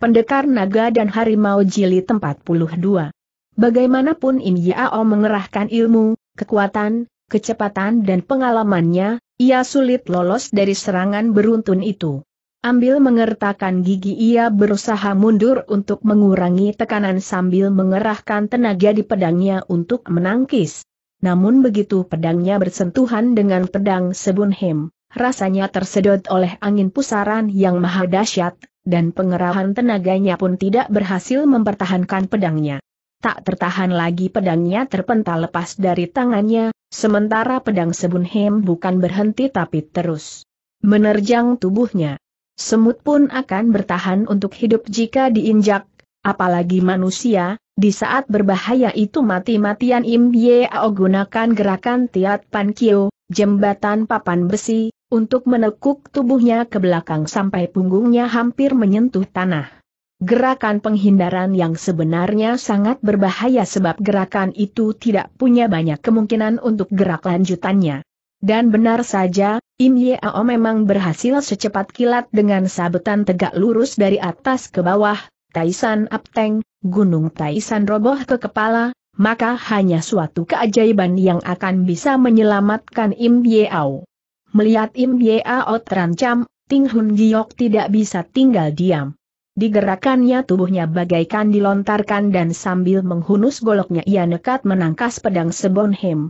Pendekar Naga dan Harimau Jili 42. Bagaimanapun Im Yao mengerahkan ilmu, kekuatan, kecepatan dan pengalamannya, ia sulit lolos dari serangan beruntun itu. Ambil mengertakkan gigi ia berusaha mundur untuk mengurangi tekanan sambil mengerahkan tenaga di pedangnya untuk menangkis. Namun begitu pedangnya bersentuhan dengan pedang Sebun rasanya tersedot oleh angin pusaran yang maha dahsyat, dan pengerahan tenaganya pun tidak berhasil mempertahankan pedangnya. Tak tertahan lagi pedangnya terpental lepas dari tangannya, sementara pedang Sebunhem bukan berhenti tapi terus menerjang tubuhnya. Semut pun akan bertahan untuk hidup jika diinjak, apalagi manusia, di saat berbahaya itu mati-matian Im Yeo gunakan gerakan Tiat Pan kyo jembatan papan besi, untuk menekuk tubuhnya ke belakang sampai punggungnya hampir menyentuh tanah. Gerakan penghindaran yang sebenarnya sangat berbahaya sebab gerakan itu tidak punya banyak kemungkinan untuk gerak lanjutannya. Dan benar saja, Im Yao memang berhasil secepat kilat dengan sabetan tegak lurus dari atas ke bawah, Taisan Apteng, Gunung Taisan roboh ke kepala, maka hanya suatu keajaiban yang akan bisa menyelamatkan Im Yao. Melihat Im Yao terancam, Ting Hun Giok tidak bisa tinggal diam. Digerakannya tubuhnya bagaikan dilontarkan dan sambil menghunus goloknya ia nekat menangkas pedang Sebon Sebonhem.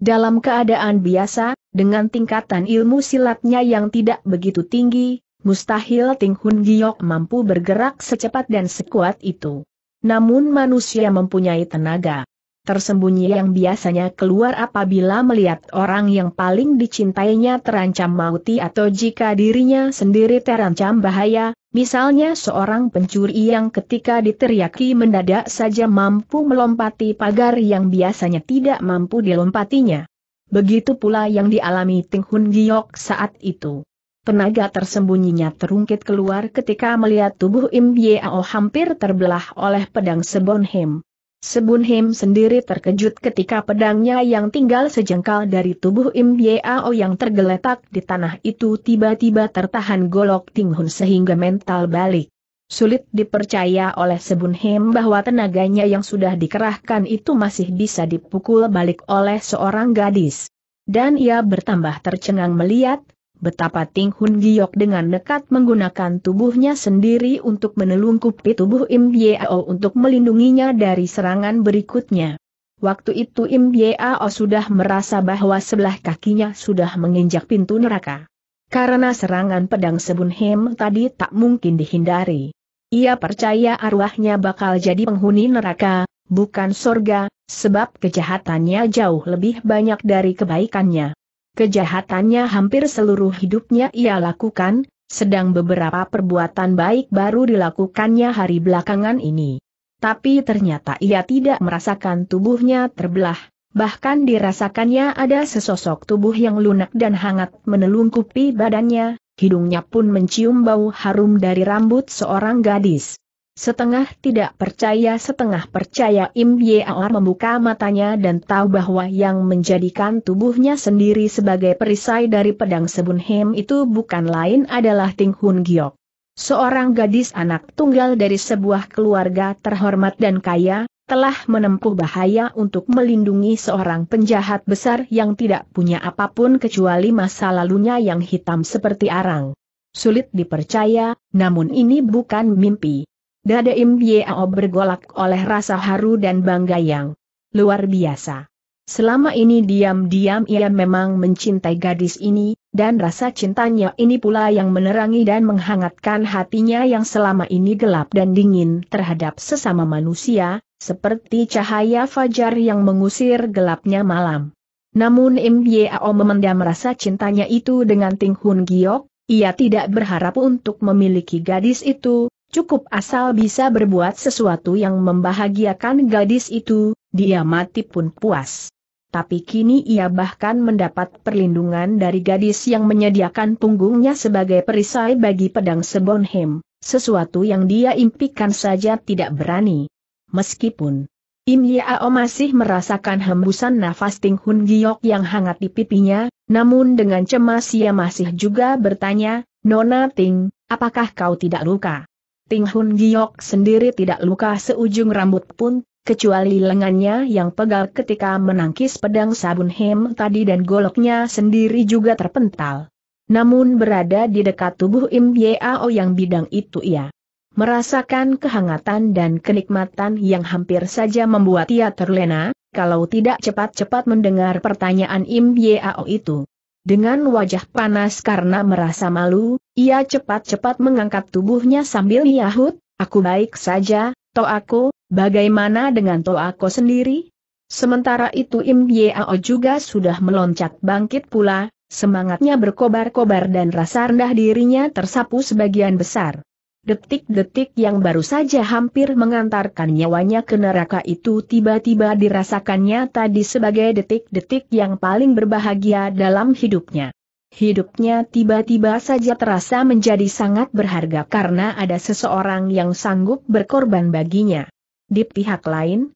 Dalam keadaan biasa, dengan tingkatan ilmu silatnya yang tidak begitu tinggi, mustahil Ting Hun Giok mampu bergerak secepat dan sekuat itu. Namun manusia mempunyai tenaga tersembunyi yang biasanya keluar apabila melihat orang yang paling dicintainya terancam mauti atau jika dirinya sendiri terancam bahaya, misalnya seorang pencuri yang ketika diteriaki mendadak saja mampu melompati pagar yang biasanya tidak mampu dilompatinya. Begitu pula yang dialami Ting Hun Giok saat itu. Tenaga tersembunyinya terungkit keluar ketika melihat tubuh Im Yeo hampir terbelah oleh pedang Sebon Hem. Sebunhem sendiri terkejut ketika pedangnya yang tinggal sejengkal dari tubuh Im Yao yang tergeletak di tanah itu tiba-tiba tertahan golok Hun sehingga mental balik. Sulit dipercaya oleh Sebunhem bahwa tenaganya yang sudah dikerahkan itu masih bisa dipukul balik oleh seorang gadis. Dan ia bertambah tercengang melihat, Betapa Ting Hun Giok dengan nekat menggunakan tubuhnya sendiri untuk menelungkupi tubuh Im Yao untuk melindunginya dari serangan berikutnya. Waktu itu Im Yao sudah merasa bahwa sebelah kakinya sudah menginjak pintu neraka. Karena serangan pedang Sebun Hem tadi tak mungkin dihindari. Ia percaya arwahnya bakal jadi penghuni neraka, bukan sorga, sebab kejahatannya jauh lebih banyak dari kebaikannya. Kejahatannya hampir seluruh hidupnya ia lakukan, sedang beberapa perbuatan baik baru dilakukannya hari belakangan ini. Tapi ternyata ia tidak merasakan tubuhnya terbelah, bahkan dirasakannya ada sesosok tubuh yang lunak dan hangat menelungkupi badannya, hidungnya pun mencium bau harum dari rambut seorang gadis. Setengah tidak percaya setengah percaya Im Year membuka matanya dan tahu bahwa yang menjadikan tubuhnya sendiri sebagai perisai dari pedang Sebun Hem itu bukan lain adalah Ting Hun Giok. Seorang gadis anak tunggal dari sebuah keluarga terhormat dan kaya, telah menempuh bahaya untuk melindungi seorang penjahat besar yang tidak punya apapun kecuali masa lalunya yang hitam seperti arang. Sulit dipercaya, namun ini bukan mimpi. Dada Im Yeo bergolak oleh rasa haru dan bangga yang luar biasa. Selama ini diam-diam ia memang mencintai gadis ini, dan rasa cintanya ini pula yang menerangi dan menghangatkan hatinya yang selama ini gelap dan dingin terhadap sesama manusia, seperti cahaya fajar yang mengusir gelapnya malam. Namun Im Yeo memendam rasa cintanya itu dengan Ting Hun Giok, ia tidak berharap untuk memiliki gadis itu, Cukup asal bisa berbuat sesuatu yang membahagiakan gadis itu, dia mati pun puas. Tapi kini ia bahkan mendapat perlindungan dari gadis yang menyediakan punggungnya sebagai perisai bagi pedang Sebonhem, sesuatu yang dia impikan saja tidak berani. Meskipun Im Yao masih merasakan hembusan nafas Ting Hun Giok yang hangat di pipinya, namun dengan cemas ia masih juga bertanya, Nona Ting, apakah kau tidak luka? Ting Hun Giok sendiri tidak luka seujung rambut pun, kecuali lengannya yang pegal ketika menangkis pedang sabun hem tadi dan goloknya sendiri juga terpental. Namun berada di dekat tubuh Im Yeao yang bidang itu ia merasakan kehangatan dan kenikmatan yang hampir saja membuat ia terlena, kalau tidak cepat-cepat mendengar pertanyaan Im Yeao itu. Dengan wajah panas karena merasa malu, ia cepat-cepat mengangkat tubuhnya sambil yahut, aku baik saja, aku. bagaimana dengan aku sendiri? Sementara itu Im Yao juga sudah meloncat bangkit pula, semangatnya berkobar-kobar dan rasa rendah dirinya tersapu sebagian besar. Detik-detik yang baru saja hampir mengantarkan nyawanya ke neraka itu tiba-tiba dirasakannya tadi sebagai detik-detik yang paling berbahagia dalam hidupnya. Hidupnya tiba-tiba saja terasa menjadi sangat berharga karena ada seseorang yang sanggup berkorban baginya. Di pihak lain,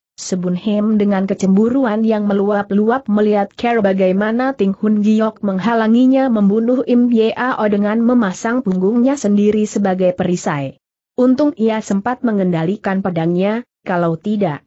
Hem dengan kecemburuan yang meluap-luap melihat Care bagaimana Ting Hun Giok menghalanginya membunuh Im Yeo dengan memasang punggungnya sendiri sebagai perisai. Untung ia sempat mengendalikan pedangnya, kalau tidak,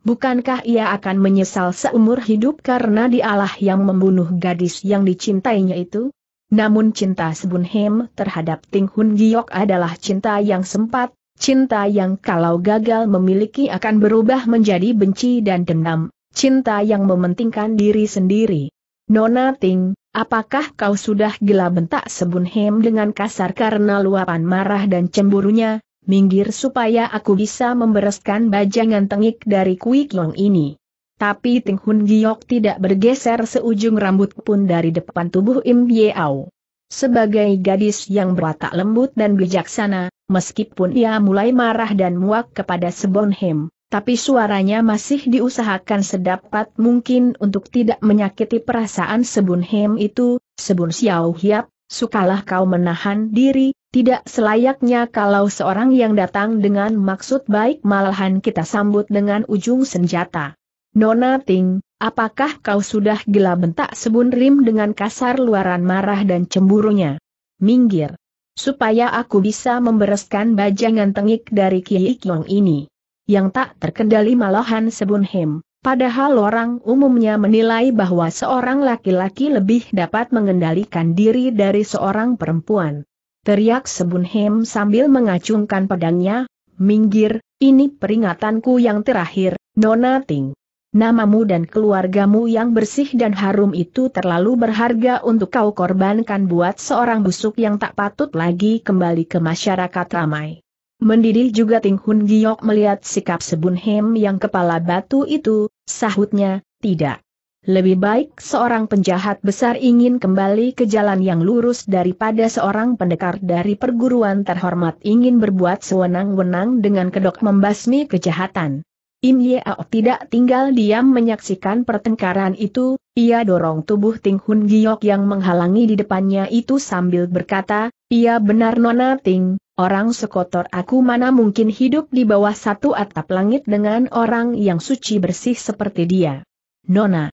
bukankah ia akan menyesal seumur hidup karena dialah yang membunuh gadis yang dicintainya itu? Namun cinta Sebun Hem terhadap Ting Hun Giok adalah cinta yang sempat, cinta yang kalau gagal memiliki akan berubah menjadi benci dan dendam, cinta yang mementingkan diri sendiri. Nona Ting, apakah kau sudah gila bentak Sebun Hem dengan kasar karena luapan marah dan cemburunya? minggir supaya aku bisa membereskan bajangan tengik dari Kui long ini. Tapi Ting Hun Giok tidak bergeser seujung rambut pun dari depan tubuh Im Yeau. Sebagai gadis yang berwatak lembut dan bijaksana, meskipun ia mulai marah dan muak kepada Hem, tapi suaranya masih diusahakan sedapat mungkin untuk tidak menyakiti perasaan Sebun Hem itu, Sebun Xiao Hiap, sukalah kau menahan diri, tidak selayaknya kalau seorang yang datang dengan maksud baik malahan kita sambut dengan ujung senjata. Nona Ting, apakah kau sudah gila bentak Sebun Rim dengan kasar luaran marah dan cemburunya? Minggir. Supaya aku bisa membereskan bajangan tengik dari Kiai Kiong ini. Yang tak terkendali malahan Sebun Him. Padahal orang umumnya menilai bahwa seorang laki-laki lebih dapat mengendalikan diri dari seorang perempuan. Teriak Sebun Hem sambil mengacungkan pedangnya, minggir, ini peringatanku yang terakhir, Nona Ting. Namamu dan keluargamu yang bersih dan harum itu terlalu berharga untuk kau korbankan buat seorang busuk yang tak patut lagi kembali ke masyarakat ramai. Mendidih juga Ting Hun Giok melihat sikap Sebun Hem yang kepala batu itu, sahutnya, tidak. Lebih baik seorang penjahat besar ingin kembali ke jalan yang lurus daripada seorang pendekar dari perguruan terhormat ingin berbuat sewenang-wenang dengan kedok membasmi kejahatan. Im Yeo tidak tinggal diam menyaksikan pertengkaran itu, ia dorong tubuh Ting Hun Giok yang menghalangi di depannya itu sambil berkata, Ia benar Nona Ting, orang sekotor aku mana mungkin hidup di bawah satu atap langit dengan orang yang suci bersih seperti dia. Nona,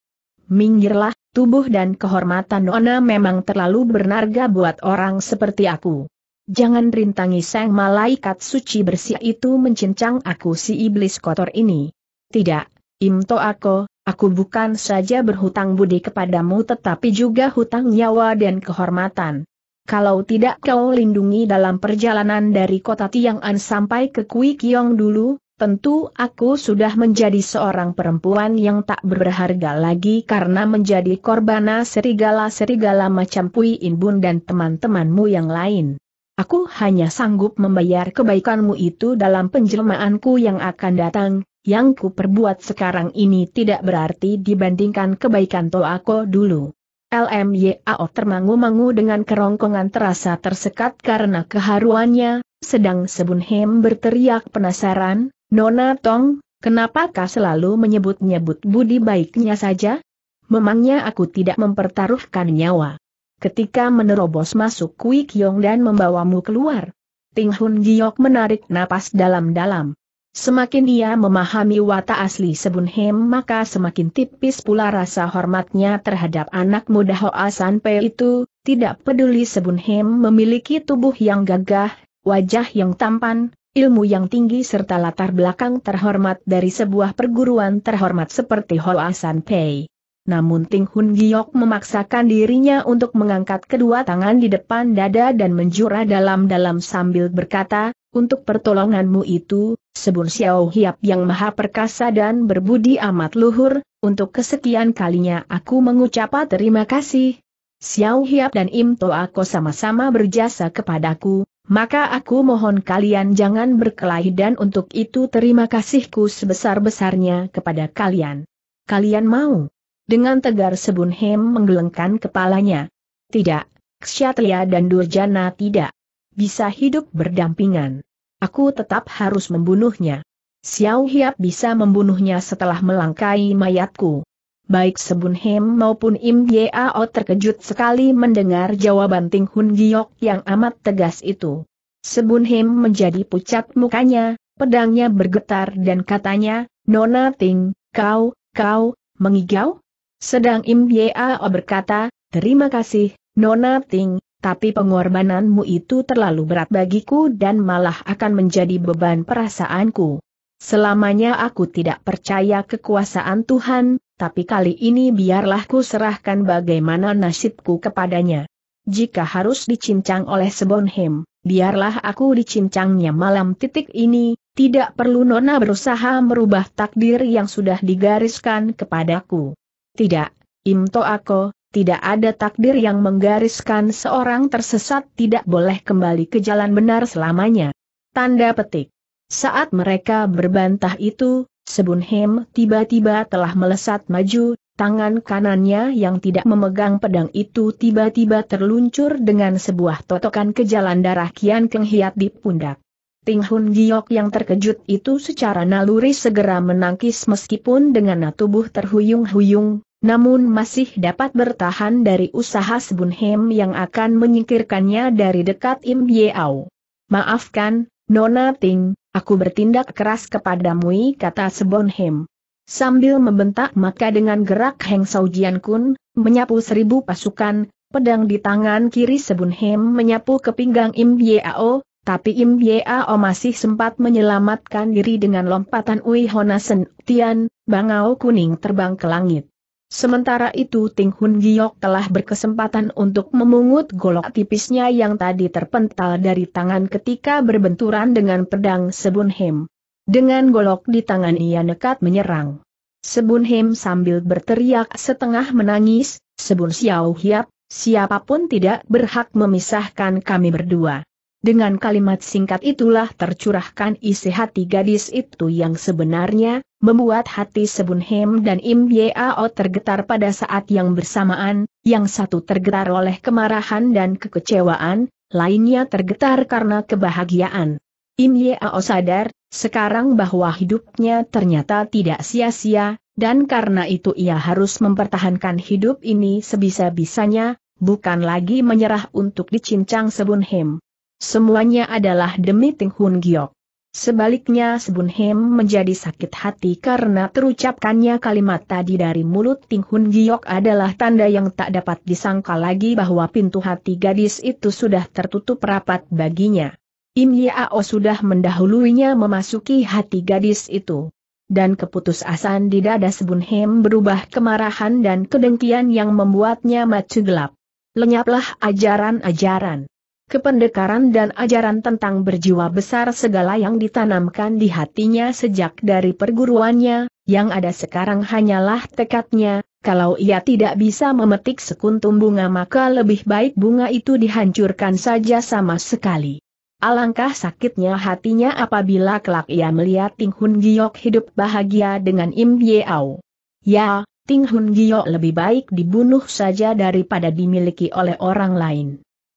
minggirlah, tubuh dan kehormatan Nona memang terlalu bernarga buat orang seperti aku. Jangan rintangi sang malaikat suci bersih itu mencincang aku si iblis kotor ini. Tidak, Imto aku, aku bukan saja berhutang budi kepadamu tetapi juga hutang nyawa dan kehormatan. Kalau tidak kau lindungi dalam perjalanan dari kota Tiang'an sampai ke Kui Kiong dulu, Tentu aku sudah menjadi seorang perempuan yang tak berharga lagi karena menjadi korbana serigala-serigala macam Pui Inbun dan teman-temanmu yang lain. Aku hanya sanggup membayar kebaikanmu itu dalam penjelmaanku yang akan datang, yang ku perbuat sekarang ini tidak berarti dibandingkan kebaikan Toako dulu. LMYAO termangu-mangu dengan kerongkongan terasa tersekat karena keharuannya, sedang Sebun berteriak penasaran, Nona Tong, kenapakah selalu menyebut-nyebut budi baiknya saja? Memangnya aku tidak mempertaruhkan nyawa. Ketika menerobos masuk Kui kiong dan membawamu keluar, Ting Hun Giok menarik napas dalam-dalam. Semakin ia memahami watak asli Sebun Hem maka semakin tipis pula rasa hormatnya terhadap anak muda Hoa San Pei itu, tidak peduli Sebun Hem memiliki tubuh yang gagah, wajah yang tampan, ilmu yang tinggi serta latar belakang terhormat dari sebuah perguruan terhormat seperti Hoa San Pei. Namun Ting Hun Giok memaksakan dirinya untuk mengangkat kedua tangan di depan dada dan menjura dalam-dalam sambil berkata, untuk pertolonganmu itu, sebun Xiao Hiap yang maha perkasa dan berbudi amat luhur, untuk kesekian kalinya aku mengucap terima kasih. Xiao Hiap dan Im Toa sama-sama berjasa kepadaku, maka aku mohon kalian jangan berkelahi dan untuk itu terima kasihku sebesar-besarnya kepada kalian. Kalian mau? Dengan tegar Sebun Hem menggelengkan kepalanya. Tidak, Ksatria dan Durjana tidak. Bisa hidup berdampingan. Aku tetap harus membunuhnya. Xiao Hiap bisa membunuhnya setelah melangkai mayatku. Baik Sebunhem maupun Im Yeo terkejut sekali mendengar jawaban Ting Hun Giok yang amat tegas itu. Sebunhem menjadi pucat mukanya, pedangnya bergetar dan katanya, Nona Ting, kau, kau, mengigau? Sedang Im Yeo berkata, terima kasih, Nona Ting, tapi pengorbananmu itu terlalu berat bagiku dan malah akan menjadi beban perasaanku. Selamanya aku tidak percaya kekuasaan Tuhan, tapi kali ini biarlah ku serahkan bagaimana nasibku kepadanya. Jika harus dicincang oleh Sebonhem, biarlah aku dicincangnya malam titik ini, tidak perlu Nona berusaha merubah takdir yang sudah digariskan kepadaku. Tidak, Imto Ako, tidak ada takdir yang menggariskan seorang tersesat tidak boleh kembali ke jalan benar selamanya. Tanda petik. Saat mereka berbantah itu, Sebunhem tiba-tiba telah melesat maju, tangan kanannya yang tidak memegang pedang itu tiba-tiba terluncur dengan sebuah totokan ke jalan darah Kian Keng Hiat di pundak. Ting Hun Giok yang terkejut itu secara naluri segera menangkis meskipun dengan tubuh terhuyung-huyung, namun masih dapat bertahan dari usaha Sebunhem yang akan menyingkirkannya dari dekat Im Yeau. Maafkan, Nona Ting, Aku bertindak keras kepadamu, kata Sebonhem. Sambil membentak maka dengan gerak Heng Saujian Kun, menyapu seribu pasukan, pedang di tangan kiri Sebonhem menyapu ke pinggang Im Yao, tapi Im Yao masih sempat menyelamatkan diri dengan lompatan Ui Honasen Tian, bangau kuning terbang ke langit. Sementara itu Ting Hun Giok telah berkesempatan untuk memungut golok tipisnya yang tadi terpental dari tangan ketika berbenturan dengan pedang Sebun Hem. Dengan golok di tangan ia nekat menyerang. Sebun Hem sambil berteriak setengah menangis, Sebun Xiao Hiap, siapapun tidak berhak memisahkan kami berdua. Dengan kalimat singkat itulah tercurahkan isi hati gadis itu yang sebenarnya, membuat hati Sebun Hem dan Im Yao tergetar pada saat yang bersamaan, yang satu tergetar oleh kemarahan dan kekecewaan, lainnya tergetar karena kebahagiaan. Im Yao sadar, sekarang bahwa hidupnya ternyata tidak sia-sia, dan karena itu ia harus mempertahankan hidup ini sebisa-bisanya, bukan lagi menyerah untuk dicincang Sebun Hem. Semuanya adalah demi Ting Hun Giok. Sebaliknya Sebunhem menjadi sakit hati karena terucapkannya kalimat tadi dari mulut Ting Hun Giok adalah tanda yang tak dapat disangka lagi bahwa pintu hati gadis itu sudah tertutup rapat baginya. Im Yao sudah mendahuluinya memasuki hati gadis itu. Dan keputusasan di dada Sebunhem berubah kemarahan dan kedengkian yang membuatnya macu gelap. Lenyaplah ajaran-ajaran. Kependekaran dan ajaran tentang berjiwa besar segala yang ditanamkan di hatinya sejak dari perguruannya, yang ada sekarang hanyalah tekadnya, kalau ia tidak bisa memetik sekuntum bunga maka lebih baik bunga itu dihancurkan saja sama sekali. Alangkah sakitnya hatinya apabila kelak ia melihat Ting Hun Giok hidup bahagia dengan Im Yeau. Ya, Ting Hun Giok lebih baik dibunuh saja daripada dimiliki oleh orang lain.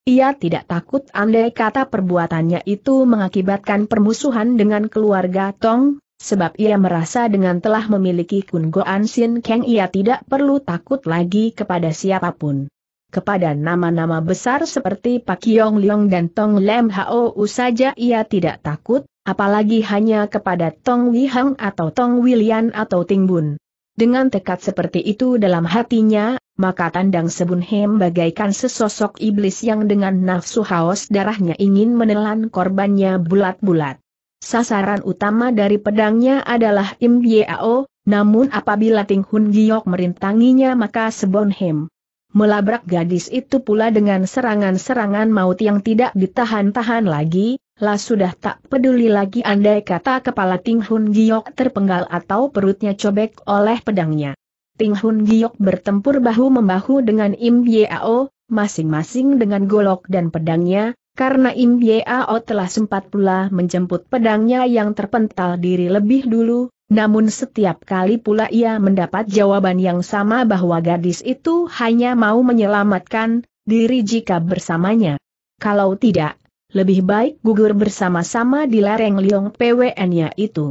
Ia tidak takut andai kata perbuatannya itu mengakibatkan permusuhan dengan keluarga Tong, sebab ia merasa dengan telah memiliki Kun An Sin Kang ia tidak perlu takut lagi kepada siapapun. Kepada nama-nama besar seperti Pak Yong Leong dan Tong Lem U saja ia tidak takut, apalagi hanya kepada Tong Hang atau Tong Wilian atau Ting Bun. Dengan tekad seperti itu dalam hatinya, maka Tandang Sebunhem bagaikan sesosok iblis yang dengan nafsu haus darahnya ingin menelan korbannya bulat-bulat. Sasaran utama dari pedangnya adalah Im Yeo, namun apabila Ting Hun Giok merintanginya maka Sebunhem melabrak gadis itu pula dengan serangan-serangan maut yang tidak ditahan-tahan lagi, lah sudah tak peduli lagi andai kata kepala Ting Hun Giok terpenggal atau perutnya cobek oleh pedangnya. Ting Hun Giok bertempur bahu-membahu dengan Im Yeo, masing-masing dengan golok dan pedangnya, karena Im Yeo telah sempat pula menjemput pedangnya yang terpental diri lebih dulu, namun setiap kali pula ia mendapat jawaban yang sama bahwa gadis itu hanya mau menyelamatkan diri jika bersamanya. Kalau tidak, lebih baik gugur bersama-sama di lereng Liong PWN-nya itu.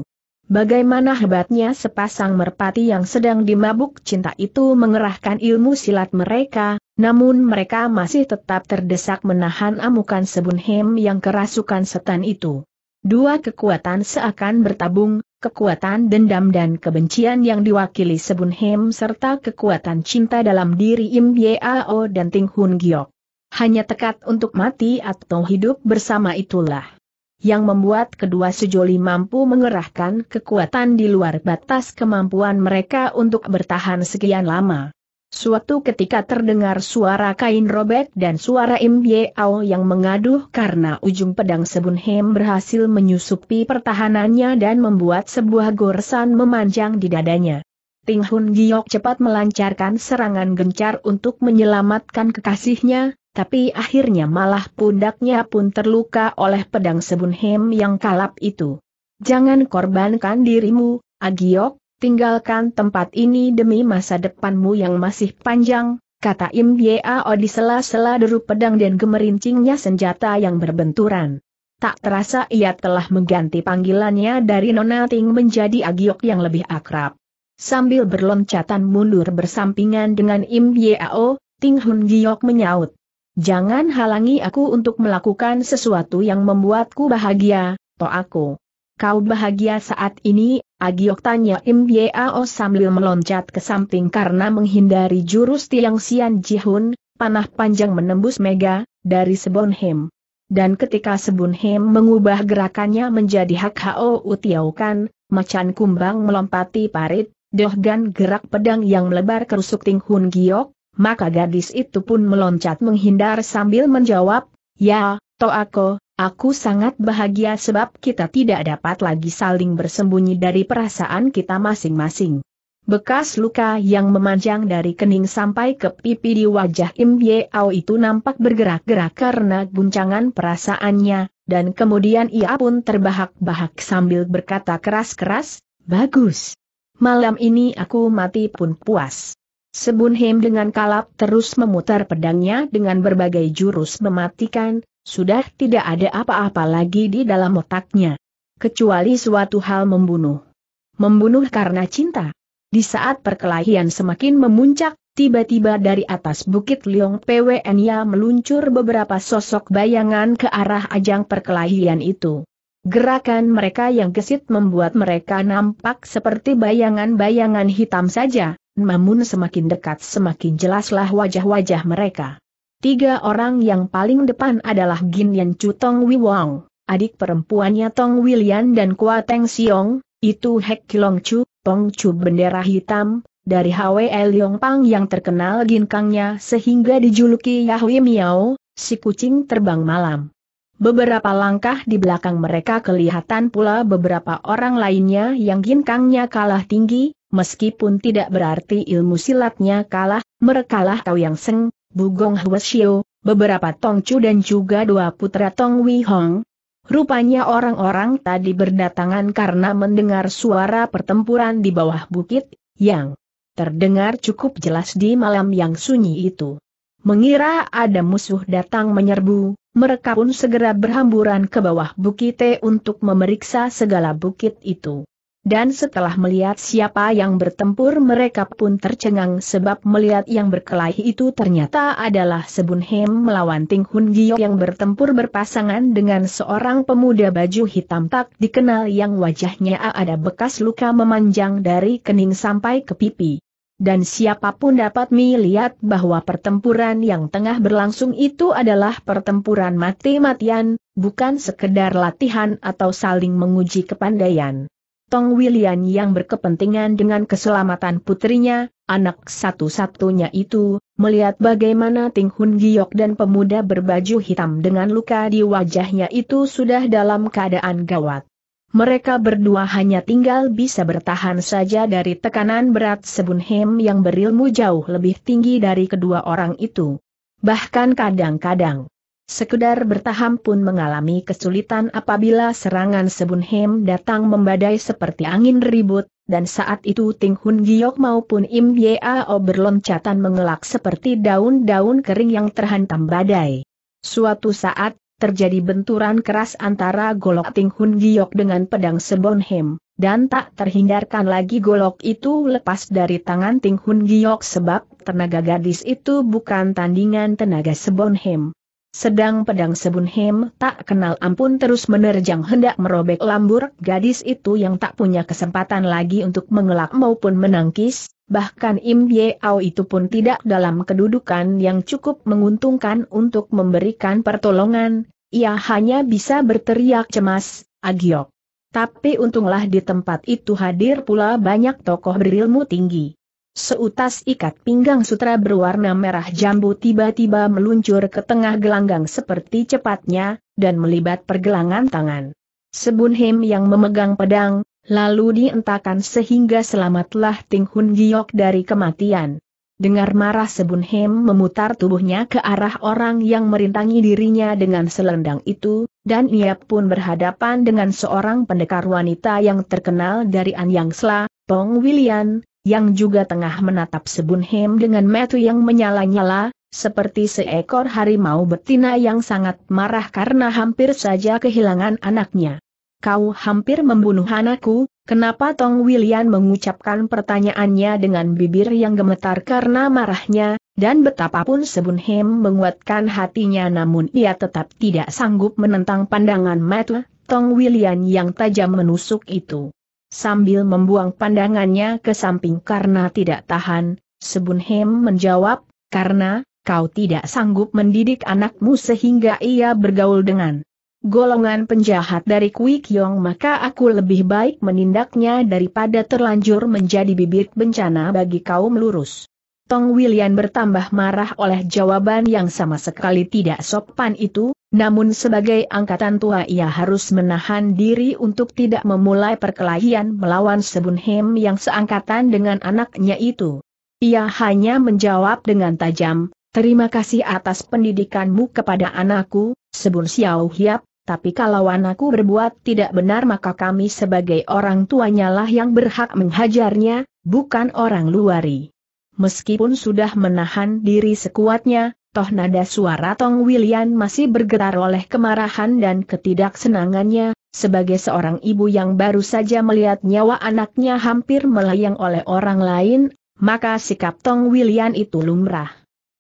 Bagaimana hebatnya sepasang merpati yang sedang dimabuk cinta itu mengerahkan ilmu silat mereka, namun mereka masih tetap terdesak menahan amukan sebunhem yang kerasukan setan itu. Dua kekuatan seakan bertabung, kekuatan dendam dan kebencian yang diwakili sebunhem serta kekuatan cinta dalam diri Im Yao dan Ting Hun Giok. Hanya tekad untuk mati atau hidup bersama itulah yang membuat kedua sejoli mampu mengerahkan kekuatan di luar batas kemampuan mereka untuk bertahan sekian lama. Suatu ketika terdengar suara kain robek dan suara Im yang mengaduh karena ujung pedang Sebun Hem berhasil menyusupi pertahanannya dan membuat sebuah goresan memanjang di dadanya. Ting Hun Giok cepat melancarkan serangan gencar untuk menyelamatkan kekasihnya, tapi akhirnya malah pundaknya pun terluka oleh pedang hem yang kalap itu. Jangan korbankan dirimu, Agiok, tinggalkan tempat ini demi masa depanmu yang masih panjang, kata Im Yeo di sela-sela deru pedang dan gemerincingnya senjata yang berbenturan. Tak terasa ia telah mengganti panggilannya dari Nona Ting menjadi Agiok yang lebih akrab. Sambil berloncatan mundur bersampingan dengan Im Yeo, Ting Hun Giok menyaut. Jangan halangi aku untuk melakukan sesuatu yang membuatku bahagia, to aku. Kau bahagia saat ini, Agiok tanya Im sambil meloncat ke samping karena menghindari jurus tiang Sian Jihun, panah panjang menembus Mega, dari Sebonhem. Dan ketika Sebonhem mengubah gerakannya menjadi hak Hao Utiaukan, macan kumbang melompati parit, Dohgan gerak pedang yang melebar ke rusuk Ting Giok, maka gadis itu pun meloncat menghindar sambil menjawab, Ya, Toako, aku sangat bahagia sebab kita tidak dapat lagi saling bersembunyi dari perasaan kita masing-masing. Bekas luka yang memanjang dari kening sampai ke pipi di wajah Im Au itu nampak bergerak-gerak karena guncangan perasaannya, dan kemudian ia pun terbahak-bahak sambil berkata keras-keras, Bagus. Malam ini aku mati pun puas. Hem dengan kalap terus memutar pedangnya dengan berbagai jurus mematikan, sudah tidak ada apa-apa lagi di dalam otaknya. Kecuali suatu hal membunuh. Membunuh karena cinta. Di saat perkelahian semakin memuncak, tiba-tiba dari atas bukit Liong PWNya meluncur beberapa sosok bayangan ke arah ajang perkelahian itu. Gerakan mereka yang gesit membuat mereka nampak seperti bayangan-bayangan hitam saja, namun semakin dekat semakin jelaslah wajah-wajah mereka. Tiga orang yang paling depan adalah Gin Yan Chu Tong Wi Wong, adik perempuannya Tong William dan Kua Teng Siong, itu Hek Kilong Chu, Tong Chu bendera hitam, dari HWL Pang yang terkenal gin kangnya sehingga dijuluki Yahui Miao, si kucing terbang malam. Beberapa langkah di belakang mereka kelihatan pula beberapa orang lainnya yang gin kangnya kalah tinggi, Meskipun tidak berarti ilmu silatnya kalah, merekalah Kau Yang Seng, Bugong Huasio, beberapa Tongcu dan juga dua putra Tong Wihong. Hong. Rupanya orang-orang tadi berdatangan karena mendengar suara pertempuran di bawah bukit, yang terdengar cukup jelas di malam yang sunyi itu. Mengira ada musuh datang menyerbu, mereka pun segera berhamburan ke bawah bukit untuk memeriksa segala bukit itu dan setelah melihat siapa yang bertempur mereka pun tercengang sebab melihat yang berkelahi itu ternyata adalah Sebun Hem melawan Ting Hun Gio yang bertempur berpasangan dengan seorang pemuda baju hitam tak dikenal yang wajahnya ada bekas luka memanjang dari kening sampai ke pipi dan siapapun dapat melihat bahwa pertempuran yang tengah berlangsung itu adalah pertempuran mati-matian, bukan sekedar latihan atau saling menguji kepandaian. Tong Wilian yang berkepentingan dengan keselamatan putrinya, anak satu-satunya itu, melihat bagaimana Ting Hun Giok dan pemuda berbaju hitam dengan luka di wajahnya itu sudah dalam keadaan gawat. Mereka berdua hanya tinggal bisa bertahan saja dari tekanan berat Hem yang berilmu jauh lebih tinggi dari kedua orang itu. Bahkan kadang-kadang, Sekedar bertahan pun mengalami kesulitan apabila serangan Sebun Hem datang membadai seperti angin ribut, dan saat itu Ting Hun Giok maupun Im Yao berloncatan mengelak seperti daun-daun kering yang terhantam badai. Suatu saat, terjadi benturan keras antara golok Ting Hun Giok dengan pedang Sebun Hem, dan tak terhindarkan lagi golok itu lepas dari tangan Ting Hun Giok sebab tenaga gadis itu bukan tandingan tenaga Sebon Hem. Sedang pedang sebun Sebunhem tak kenal ampun terus menerjang hendak merobek lambur gadis itu yang tak punya kesempatan lagi untuk mengelak maupun menangkis, bahkan Im Ye Au itu pun tidak dalam kedudukan yang cukup menguntungkan untuk memberikan pertolongan, ia hanya bisa berteriak cemas, agiok. Tapi untunglah di tempat itu hadir pula banyak tokoh berilmu tinggi. Seutas ikat pinggang sutra berwarna merah jambu tiba-tiba meluncur ke tengah gelanggang seperti cepatnya, dan melibat pergelangan tangan. Sebunhem yang memegang pedang, lalu dientakan sehingga selamatlah Ting Hun Giok dari kematian. Dengar marah Sebunhem memutar tubuhnya ke arah orang yang merintangi dirinya dengan selendang itu, dan ia pun berhadapan dengan seorang pendekar wanita yang terkenal dari Anyang Sla, Tong Wilian, yang juga tengah menatap Sebunhem dengan metu yang menyala-nyala, seperti seekor harimau betina yang sangat marah karena hampir saja kehilangan anaknya. Kau hampir membunuh anakku, kenapa Tong William mengucapkan pertanyaannya dengan bibir yang gemetar karena marahnya, dan betapapun Sebunhem menguatkan hatinya namun ia tetap tidak sanggup menentang pandangan metu, Tong William yang tajam menusuk itu. Sambil membuang pandangannya ke samping karena tidak tahan, Sebunhem menjawab, karena, kau tidak sanggup mendidik anakmu sehingga ia bergaul dengan golongan penjahat dari Kui Kyong maka aku lebih baik menindaknya daripada terlanjur menjadi bibit bencana bagi kaum lurus. Tong William bertambah marah oleh jawaban yang sama sekali tidak sopan itu, namun sebagai angkatan tua ia harus menahan diri untuk tidak memulai perkelahian melawan Sebunhem yang seangkatan dengan anaknya itu. Ia hanya menjawab dengan tajam, terima kasih atas pendidikanmu kepada anakku, Sebun Xiao Hiap, tapi kalau anakku berbuat tidak benar maka kami sebagai orang tuanya lah yang berhak menghajarnya, bukan orang luari. Meskipun sudah menahan diri sekuatnya, toh nada suara Tong William masih bergetar oleh kemarahan dan ketidaksenangannya, sebagai seorang ibu yang baru saja melihat nyawa anaknya hampir melayang oleh orang lain, maka sikap Tong William itu lumrah.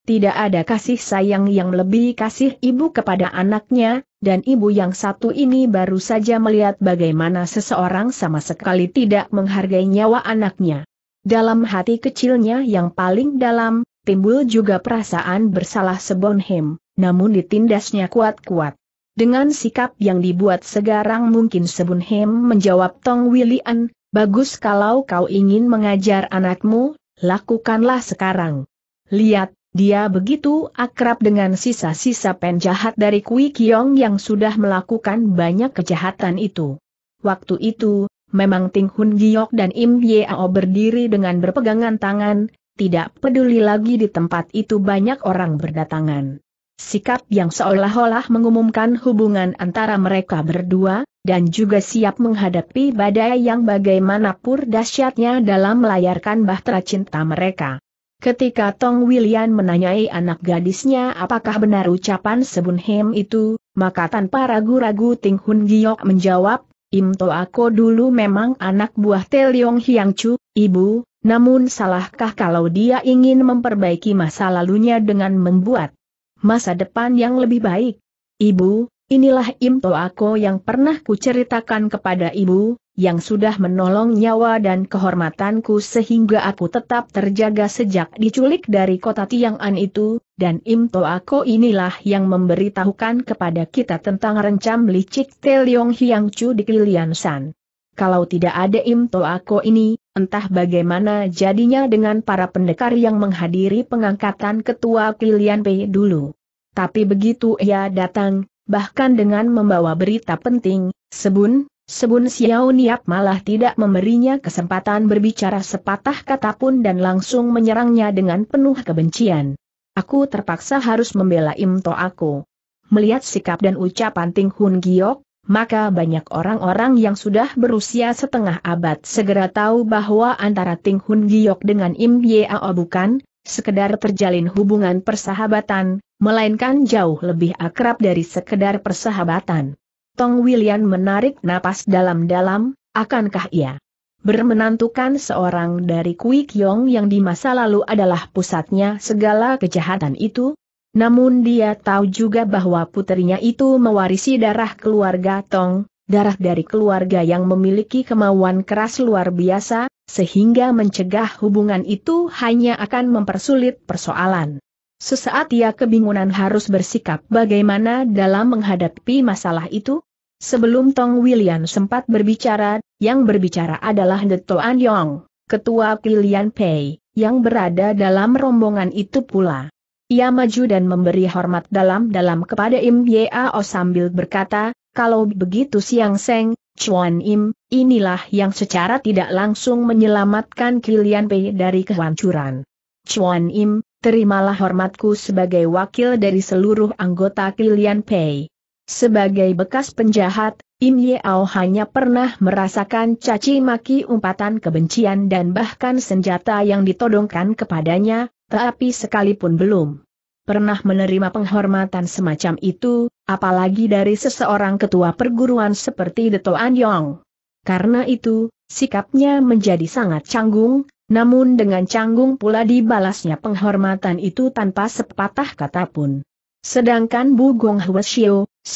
Tidak ada kasih sayang yang lebih kasih ibu kepada anaknya, dan ibu yang satu ini baru saja melihat bagaimana seseorang sama sekali tidak menghargai nyawa anaknya. Dalam hati kecilnya yang paling dalam, timbul juga perasaan bersalah Sebonhem, namun ditindasnya kuat-kuat. Dengan sikap yang dibuat segarang mungkin Sebonhem menjawab Tong Wilian, bagus kalau kau ingin mengajar anakmu, lakukanlah sekarang. Lihat, dia begitu akrab dengan sisa-sisa penjahat dari Kui Kiong yang sudah melakukan banyak kejahatan itu. Waktu itu, memang Ting Hun Giok dan Im Yeo berdiri dengan berpegangan tangan, tidak peduli lagi di tempat itu banyak orang berdatangan. Sikap yang seolah-olah mengumumkan hubungan antara mereka berdua, dan juga siap menghadapi badai yang bagaimanapun dahsyatnya dalam melayarkan bahtera cinta mereka. Ketika Tong William menanyai anak gadisnya apakah benar ucapan Sebun Hem itu, maka tanpa ragu-ragu Ting Hun Giok menjawab, Im To Ako dulu memang anak buah Leong Hiang Chu, ibu, namun salahkah kalau dia ingin memperbaiki masa lalunya dengan membuat masa depan yang lebih baik? Ibu, inilah Imto Ako yang pernah kuceritakan kepada ibu, yang sudah menolong nyawa dan kehormatanku sehingga aku tetap terjaga sejak diculik dari kota Tiang'an itu, dan Imto Ako inilah yang memberitahukan kepada kita tentang rencam licik Teliong Hiang Chu di Kilian Kalau tidak ada Imto Ako ini, Entah bagaimana jadinya dengan para pendekar yang menghadiri pengangkatan ketua Kilian P dulu. Tapi begitu ia datang, bahkan dengan membawa berita penting, Sebun, Sebun Xiao Niap malah tidak memberinya kesempatan berbicara sepatah kata pun dan langsung menyerangnya dengan penuh kebencian. Aku terpaksa harus membela Im aku. Melihat sikap dan ucapan Ting Hun Giok, maka banyak orang-orang yang sudah berusia setengah abad segera tahu bahwa antara Ting Hun Giok dengan Im Yeo bukan sekedar terjalin hubungan persahabatan, melainkan jauh lebih akrab dari sekedar persahabatan. Tong William menarik napas dalam-dalam, akankah ia bermenantukan seorang dari Kui Kyong yang di masa lalu adalah pusatnya segala kejahatan itu? Namun dia tahu juga bahwa putrinya itu mewarisi darah keluarga Tong, darah dari keluarga yang memiliki kemauan keras luar biasa, sehingga mencegah hubungan itu hanya akan mempersulit persoalan. Sesaat ia kebingungan harus bersikap bagaimana dalam menghadapi masalah itu. Sebelum Tong William sempat berbicara, yang berbicara adalah The Toan Yong, ketua Kilian Pei, yang berada dalam rombongan itu pula. Ia maju dan memberi hormat dalam-dalam kepada Im Yao sambil berkata, kalau begitu Siang Seng, Chuan Im, inilah yang secara tidak langsung menyelamatkan Kilian Pei dari kehancuran. Chuan Im, terimalah hormatku sebagai wakil dari seluruh anggota Kilian Pei. Sebagai bekas penjahat, Im Yeao hanya pernah merasakan caci maki umpatan kebencian dan bahkan senjata yang ditodongkan kepadanya, tapi sekalipun belum pernah menerima penghormatan semacam itu, apalagi dari seseorang ketua perguruan seperti Deto Anyong. Karena itu, sikapnya menjadi sangat canggung, namun dengan canggung pula dibalasnya penghormatan itu tanpa sepatah kata pun. Sedangkan Bu Gong Hwa si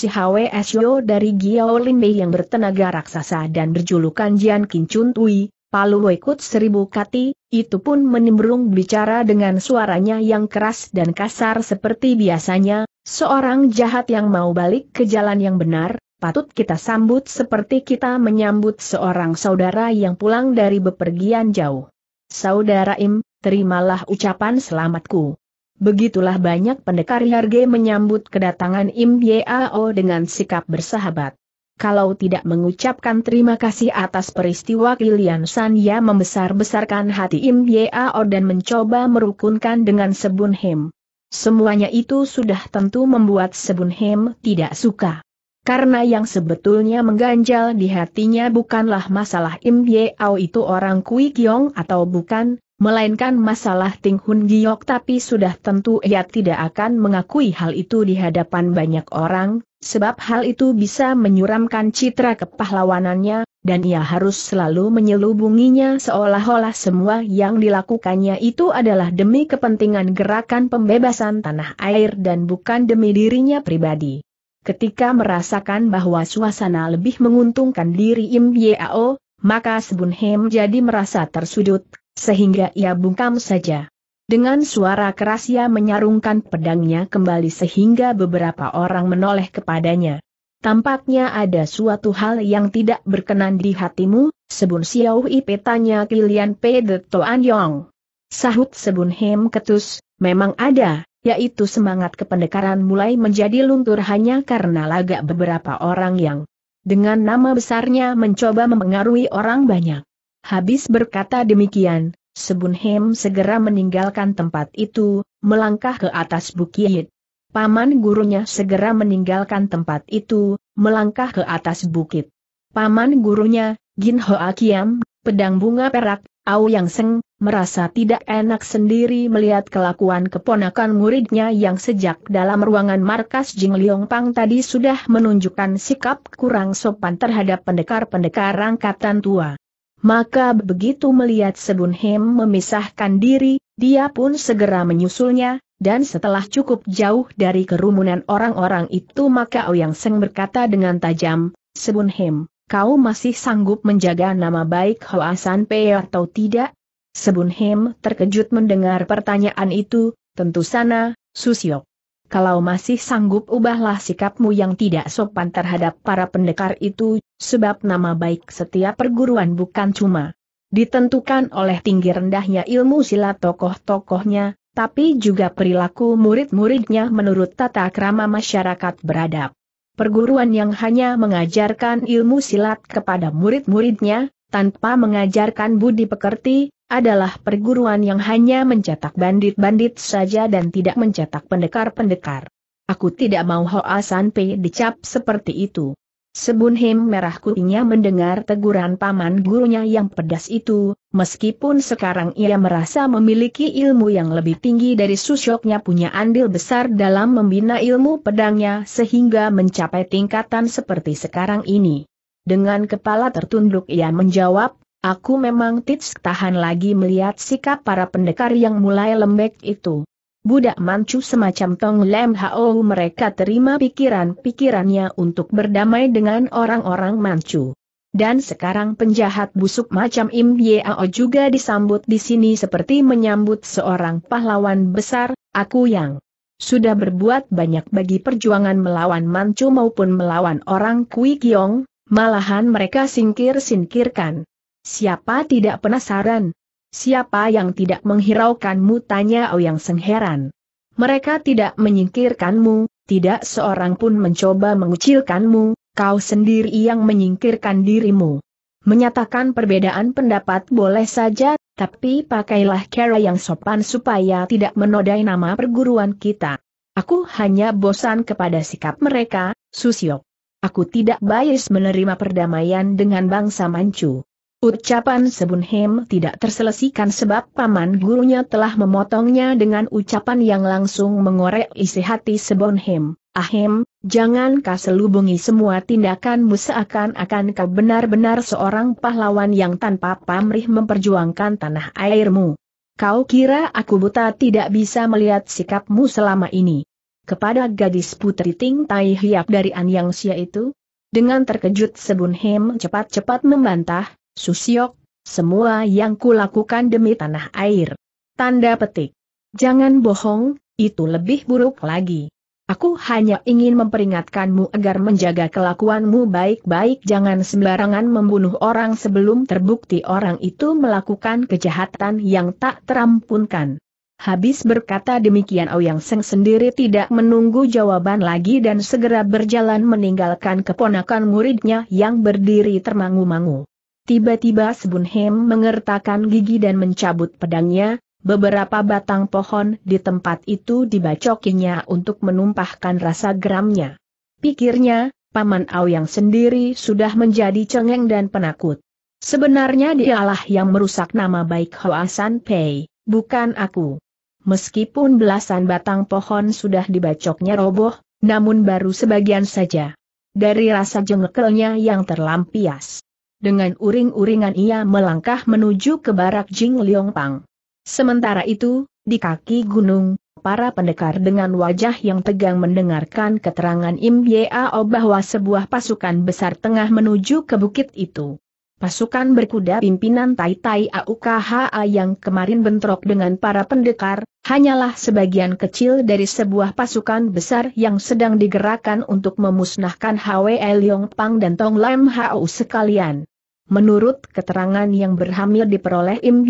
Hwe Shio dari Lin Limbei yang bertenaga raksasa dan berjulukan Jian Kin Chun Tui, Palu Wekut Seribu Kati, itu pun menimbrung bicara dengan suaranya yang keras dan kasar seperti biasanya, seorang jahat yang mau balik ke jalan yang benar, patut kita sambut seperti kita menyambut seorang saudara yang pulang dari bepergian jauh. Saudara Im, terimalah ucapan selamatku. Begitulah banyak pendekar Yarge menyambut kedatangan Im Yao dengan sikap bersahabat. Kalau tidak mengucapkan terima kasih atas peristiwa Kilian ya membesar-besarkan hati Im Yao dan mencoba merukunkan dengan Sebun Hem. Semuanya itu sudah tentu membuat Sebun Hem tidak suka. Karena yang sebetulnya mengganjal di hatinya bukanlah masalah Im Yao itu orang Kui Kiong atau bukan, melainkan masalah Ting Hun Giok tapi sudah tentu ia tidak akan mengakui hal itu di hadapan banyak orang, sebab hal itu bisa menyuramkan citra kepahlawanannya, dan ia harus selalu menyelubunginya seolah-olah semua yang dilakukannya itu adalah demi kepentingan gerakan pembebasan tanah air dan bukan demi dirinya pribadi. Ketika merasakan bahwa suasana lebih menguntungkan diri Im Yao, maka Sebun Hem jadi merasa tersudut, sehingga ia bungkam saja. Dengan suara keras ia menyarungkan pedangnya kembali sehingga beberapa orang menoleh kepadanya. Tampaknya ada suatu hal yang tidak berkenan di hatimu, Sebun Xiao Ipe tanya Kilian P. De Toan Yong. Sahut Sebun Hem Ketus, memang ada, yaitu semangat kependekaran mulai menjadi luntur hanya karena lagak beberapa orang yang dengan nama besarnya mencoba mempengaruhi orang banyak. Habis berkata demikian, Sebun Hem segera meninggalkan tempat itu, melangkah ke atas bukit. Paman gurunya segera meninggalkan tempat itu, melangkah ke atas bukit. Paman gurunya, Gin Hoa Kiam, pedang bunga perak, Au Yang Seng, merasa tidak enak sendiri melihat kelakuan keponakan muridnya yang sejak dalam ruangan markas Jing Liong Pang tadi sudah menunjukkan sikap kurang sopan terhadap pendekar-pendekar angkatan tua. Maka begitu melihat Sebun Hem memisahkan diri, dia pun segera menyusulnya, dan setelah cukup jauh dari kerumunan orang-orang itu maka Ouyang Seng berkata dengan tajam, Sebun Hem, kau masih sanggup menjaga nama baik Hoasan Pei atau tidak? Sebun Hem terkejut mendengar pertanyaan itu, tentu sana, Susyok kalau masih sanggup ubahlah sikapmu yang tidak sopan terhadap para pendekar itu, sebab nama baik setiap perguruan bukan cuma ditentukan oleh tinggi rendahnya ilmu silat tokoh-tokohnya, tapi juga perilaku murid-muridnya menurut tata krama masyarakat beradab. Perguruan yang hanya mengajarkan ilmu silat kepada murid-muridnya, tanpa mengajarkan budi pekerti, adalah perguruan yang hanya mencetak bandit-bandit saja dan tidak mencetak pendekar-pendekar. Aku tidak mau Hoa Sanpei dicap seperti itu. Sebunhim merah Kutinya mendengar teguran paman gurunya yang pedas itu, meskipun sekarang ia merasa memiliki ilmu yang lebih tinggi dari susyoknya punya andil besar dalam membina ilmu pedangnya sehingga mencapai tingkatan seperti sekarang ini. Dengan kepala tertunduk ia menjawab, Aku memang tits tahan lagi melihat sikap para pendekar yang mulai lembek itu. Budak mancu semacam Tong Lem Hao mereka terima pikiran-pikirannya untuk berdamai dengan orang-orang mancu. Dan sekarang penjahat busuk macam Im Yeo juga disambut di sini seperti menyambut seorang pahlawan besar, aku yang sudah berbuat banyak bagi perjuangan melawan mancu maupun melawan orang Kui Kiong, malahan mereka singkir-singkirkan. Siapa tidak penasaran? Siapa yang tidak menghiraukanmu? Tanya Ouyang Seng heran. Mereka tidak menyingkirkanmu, tidak seorang pun mencoba mengucilkanmu, kau sendiri yang menyingkirkan dirimu. Menyatakan perbedaan pendapat boleh saja, tapi pakailah cara yang sopan supaya tidak menodai nama perguruan kita. Aku hanya bosan kepada sikap mereka, Susiok. Aku tidak bias menerima perdamaian dengan bangsa Manchu. Ucapan Sebunhem tidak terselesikan sebab paman gurunya telah memotongnya dengan ucapan yang langsung mengorek isi hati Sebunhem. Ahem, jangan kau selubungi semua tindakanmu seakan-akan kau benar-benar seorang pahlawan yang tanpa pamrih memperjuangkan tanah airmu. Kau kira aku buta tidak bisa melihat sikapmu selama ini. Kepada gadis putri Ting Tai Hiap dari Anyang sia itu? Dengan terkejut Sebunhem cepat-cepat membantah, Susiok, semua yang kulakukan demi tanah air. Tanda petik. Jangan bohong, itu lebih buruk lagi. Aku hanya ingin memperingatkanmu agar menjaga kelakuanmu baik-baik jangan sembarangan membunuh orang sebelum terbukti orang itu melakukan kejahatan yang tak terampunkan. Habis berkata demikian Ouyang Seng sendiri tidak menunggu jawaban lagi dan segera berjalan meninggalkan keponakan muridnya yang berdiri termangu-mangu. Tiba-tiba Sebunhem mengertakkan gigi dan mencabut pedangnya, beberapa batang pohon di tempat itu dibacokinya untuk menumpahkan rasa geramnya. Pikirnya, Paman Au yang sendiri sudah menjadi cengeng dan penakut. Sebenarnya dialah yang merusak nama baik Hoasan Pei, bukan aku. Meskipun belasan batang pohon sudah dibacoknya roboh, namun baru sebagian saja. Dari rasa jengkelnya yang terlampias, dengan uring-uringan ia melangkah menuju ke barak Jing Liong Pang. Sementara itu, di kaki gunung, para pendekar dengan wajah yang tegang mendengarkan keterangan Im Yao oh bahwa sebuah pasukan besar tengah menuju ke bukit itu. Pasukan berkuda pimpinan Tai Tai AUKHA yang kemarin bentrok dengan para pendekar, hanyalah sebagian kecil dari sebuah pasukan besar yang sedang digerakkan untuk memusnahkan Hwe Leong Pang dan Tong Lam Hau sekalian. Menurut keterangan yang berhamil diperoleh Im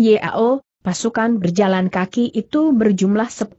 pasukan berjalan kaki itu berjumlah 10.000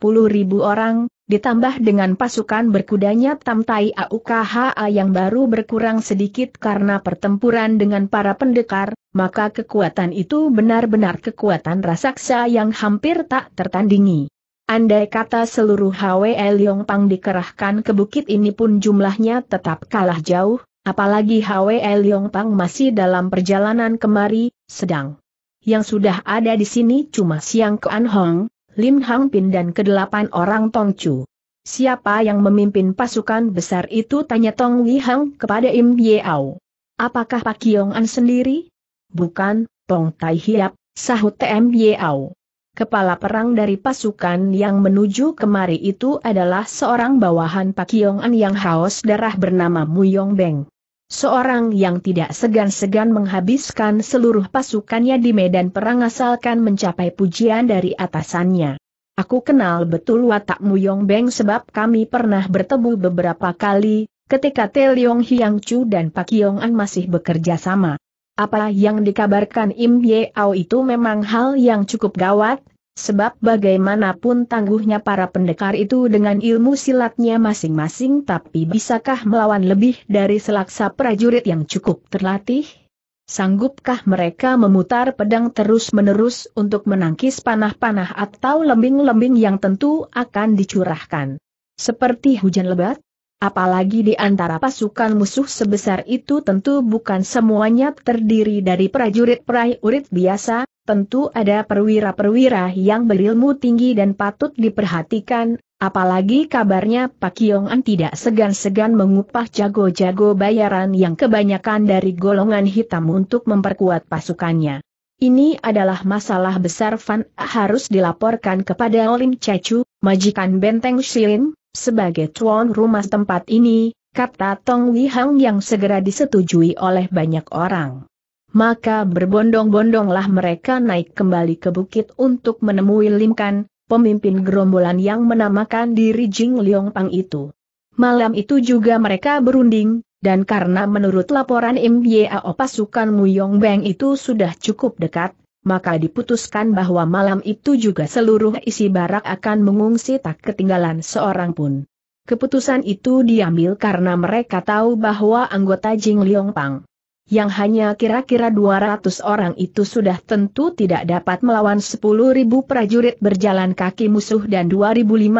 orang, ditambah dengan pasukan berkudanya Tamtai AUKHA yang baru berkurang sedikit karena pertempuran dengan para pendekar, maka kekuatan itu benar-benar kekuatan raksasa yang hampir tak tertandingi. Andai kata seluruh HWL Yongpang dikerahkan ke bukit ini pun jumlahnya tetap kalah jauh, Apalagi Hwe Leong Pang masih dalam perjalanan kemari, sedang yang sudah ada di sini cuma Siang Kuan Hong, Lim Hang Pin dan kedelapan orang Tong Chu. Siapa yang memimpin pasukan besar itu tanya Tong Wi Hang kepada Im Yeow. Apakah Pak Yong An sendiri? Bukan, Tong Tai Hiap, sahut Im Yeow. Kepala perang dari pasukan yang menuju kemari itu adalah seorang bawahan Pak Yong An yang haus darah bernama Mu Yong Beng. Seorang yang tidak segan-segan menghabiskan seluruh pasukannya di medan perang asalkan mencapai pujian dari atasannya. Aku kenal betul watakmu Yong Beng sebab kami pernah bertemu beberapa kali, ketika Te Leong Hiang Chu dan Pak Yong An masih bekerja sama. Apa yang dikabarkan Im Ye Ao itu memang hal yang cukup gawat, Sebab bagaimanapun tangguhnya para pendekar itu dengan ilmu silatnya masing-masing tapi bisakah melawan lebih dari selaksa prajurit yang cukup terlatih? Sanggupkah mereka memutar pedang terus-menerus untuk menangkis panah-panah atau lembing-lembing yang tentu akan dicurahkan? Seperti hujan lebat? Apalagi di antara pasukan musuh sebesar itu tentu bukan semuanya terdiri dari prajurit-prajurit biasa, tentu ada perwira-perwira yang berilmu tinggi dan patut diperhatikan, apalagi kabarnya Pak Yong tidak segan-segan mengupah jago-jago bayaran yang kebanyakan dari golongan hitam untuk memperkuat pasukannya. Ini adalah masalah besar Fan A harus dilaporkan kepada Olim Cecu, majikan benteng Shilin, sebagai tuan rumah tempat ini, kata Tong Wihang yang segera disetujui oleh banyak orang. Maka berbondong-bondonglah mereka naik kembali ke bukit untuk menemui Lim Kan, pemimpin gerombolan yang menamakan diri Jing Liong Pang itu. Malam itu juga mereka berunding, dan karena menurut laporan Im pasukan Muyong Beng itu sudah cukup dekat, maka diputuskan bahwa malam itu juga seluruh isi barak akan mengungsi tak ketinggalan seorang pun. Keputusan itu diambil karena mereka tahu bahwa anggota Jing Liong Pang yang hanya kira-kira 200 orang itu sudah tentu tidak dapat melawan 10.000 prajurit berjalan kaki musuh dan 2.500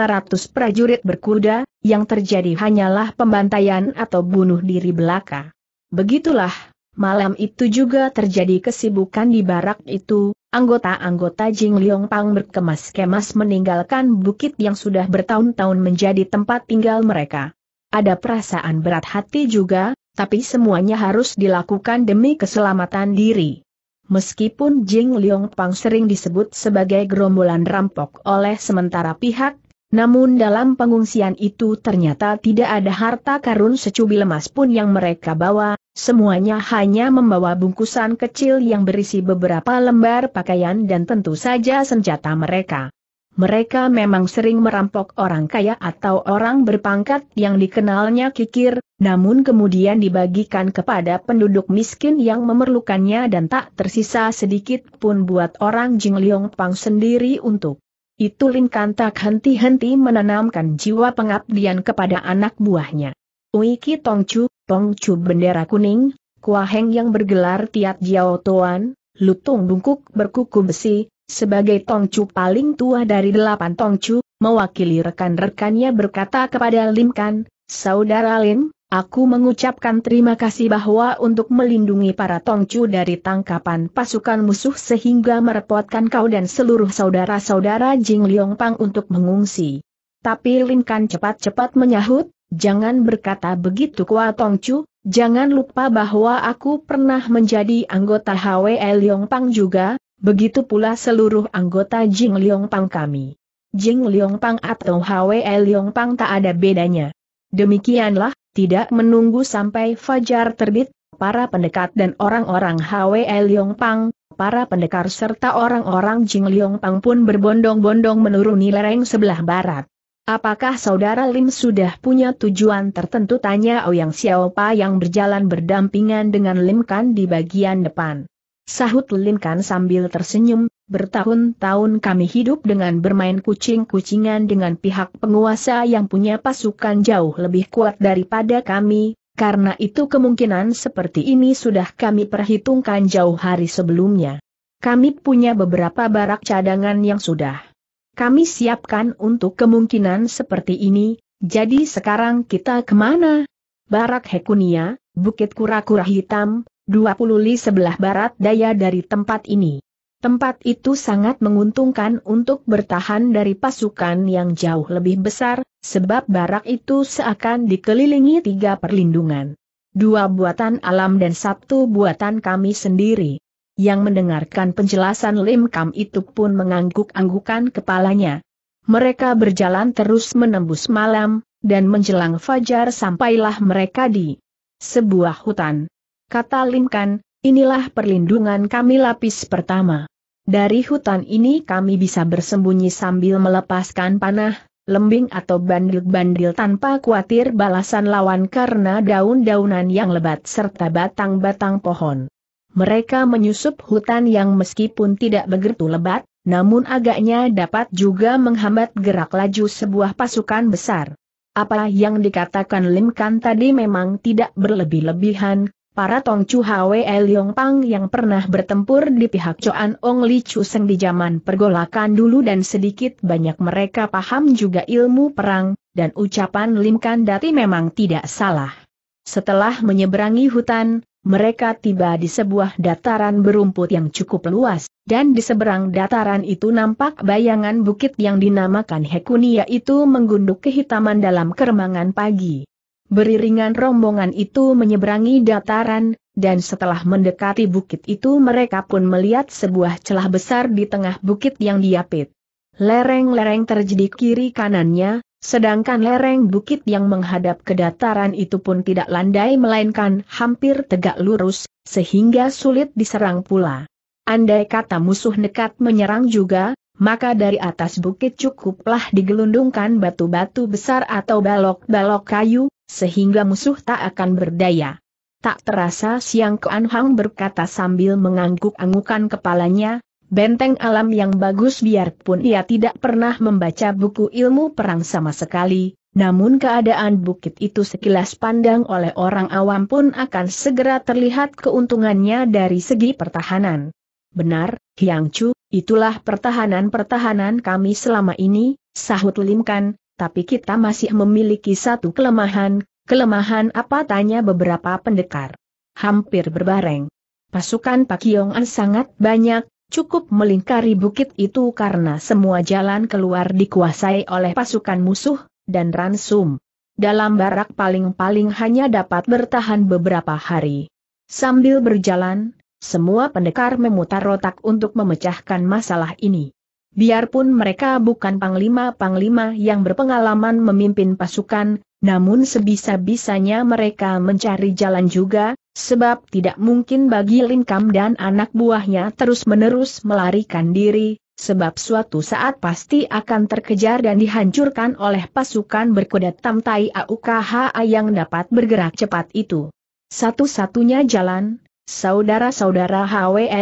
prajurit berkuda, yang terjadi hanyalah pembantaian atau bunuh diri belaka. Begitulah, Malam itu juga terjadi kesibukan di barak itu, anggota-anggota Jing Liong Pang berkemas-kemas meninggalkan bukit yang sudah bertahun-tahun menjadi tempat tinggal mereka. Ada perasaan berat hati juga, tapi semuanya harus dilakukan demi keselamatan diri. Meskipun Jing Liong Pang sering disebut sebagai gerombolan rampok oleh sementara pihak, namun dalam pengungsian itu ternyata tidak ada harta karun secubil emas pun yang mereka bawa, semuanya hanya membawa bungkusan kecil yang berisi beberapa lembar pakaian dan tentu saja senjata mereka. Mereka memang sering merampok orang kaya atau orang berpangkat yang dikenalnya kikir, namun kemudian dibagikan kepada penduduk miskin yang memerlukannya dan tak tersisa sedikit pun buat orang Jing Pang sendiri untuk itu Lin kan tak henti-henti menanamkan jiwa pengabdian kepada anak buahnya. Uiki Tongcu, Tongcu bendera kuning, Kuaheng yang bergelar Tiat Jiao Tuan, Lutung Bungkuk berkuku besi, sebagai Tongcu paling tua dari delapan Tongcu, mewakili rekan-rekannya berkata kepada Lin Kan, Saudara Lin. Aku mengucapkan terima kasih bahwa untuk melindungi para tongcu dari tangkapan pasukan musuh sehingga merepotkan kau dan seluruh saudara-saudara Jing Liong Pang untuk mengungsi. Tapi Lin Kan cepat-cepat menyahut, jangan berkata begitu kuat Tongcu, jangan lupa bahwa aku pernah menjadi anggota HWL Liong Pang juga, begitu pula seluruh anggota Jing Liong Pang kami. Jing Liong Pang atau HWL Liong Pang tak ada bedanya. Demikianlah, tidak menunggu sampai fajar terbit, para pendekat dan orang-orang Hwe Liong Pang, para pendekar serta orang-orang Jing Liong Pang pun berbondong-bondong menuruni lereng sebelah barat. Apakah saudara Lim sudah punya tujuan tertentu tanya Ouyang Xiaopa yang berjalan berdampingan dengan Lim Kan di bagian depan. Sahut Lim Kan sambil tersenyum, Bertahun-tahun kami hidup dengan bermain kucing-kucingan dengan pihak penguasa yang punya pasukan jauh lebih kuat daripada kami, karena itu kemungkinan seperti ini sudah kami perhitungkan jauh hari sebelumnya. Kami punya beberapa barak cadangan yang sudah kami siapkan untuk kemungkinan seperti ini, jadi sekarang kita kemana? Barak Hekunia, Bukit Kura-Kura Hitam, 20 li sebelah barat daya dari tempat ini. Tempat itu sangat menguntungkan untuk bertahan dari pasukan yang jauh lebih besar, sebab barak itu seakan dikelilingi tiga perlindungan. Dua buatan alam dan satu buatan kami sendiri. Yang mendengarkan penjelasan Lim Kam itu pun mengangguk-anggukan kepalanya. Mereka berjalan terus menembus malam, dan menjelang fajar sampailah mereka di sebuah hutan. Kata Lim Kam, inilah perlindungan kami lapis pertama. Dari hutan ini kami bisa bersembunyi sambil melepaskan panah, lembing atau bandil-bandil tanpa khawatir balasan lawan karena daun-daunan yang lebat serta batang-batang pohon. Mereka menyusup hutan yang meskipun tidak begitu lebat, namun agaknya dapat juga menghambat gerak laju sebuah pasukan besar. Apa yang dikatakan Limkan tadi memang tidak berlebih-lebihan, Para Chu Hwe Liong Pang yang pernah bertempur di pihak Coan Ong Li Chu Seng di zaman pergolakan dulu dan sedikit banyak mereka paham juga ilmu perang, dan ucapan Lim kan Dati memang tidak salah. Setelah menyeberangi hutan, mereka tiba di sebuah dataran berumput yang cukup luas, dan di seberang dataran itu nampak bayangan bukit yang dinamakan Hekunia itu menggunduk kehitaman dalam keremangan pagi. Beriringan rombongan itu menyeberangi dataran, dan setelah mendekati bukit itu mereka pun melihat sebuah celah besar di tengah bukit yang diapit. Lereng-lereng terjadi kiri kanannya, sedangkan lereng bukit yang menghadap ke dataran itu pun tidak landai melainkan hampir tegak lurus, sehingga sulit diserang pula. Andai kata musuh nekat menyerang juga, maka dari atas bukit cukuplah digelundungkan batu-batu besar atau balok-balok kayu, sehingga musuh tak akan berdaya. Tak terasa Siang Kuan Hang berkata sambil mengangguk-anggukan kepalanya, benteng alam yang bagus biarpun ia tidak pernah membaca buku ilmu perang sama sekali, namun keadaan bukit itu sekilas pandang oleh orang awam pun akan segera terlihat keuntungannya dari segi pertahanan. Benar, Hyang Chu, itulah pertahanan-pertahanan kami selama ini, sahut Lim Kan, tapi kita masih memiliki satu kelemahan, kelemahan apa tanya beberapa pendekar. Hampir berbareng. Pasukan Pak Yongan sangat banyak, cukup melingkari bukit itu karena semua jalan keluar dikuasai oleh pasukan musuh, dan ransum. Dalam barak paling-paling hanya dapat bertahan beberapa hari. Sambil berjalan, semua pendekar memutar otak untuk memecahkan masalah ini. Biarpun mereka bukan panglima-panglima yang berpengalaman memimpin pasukan, namun sebisa-bisanya mereka mencari jalan juga, sebab tidak mungkin bagi Lingkam dan anak buahnya terus-menerus melarikan diri, sebab suatu saat pasti akan terkejar dan dihancurkan oleh pasukan berkuda Tamtai AUKHA yang dapat bergerak cepat itu. Satu-satunya jalan, Saudara-saudara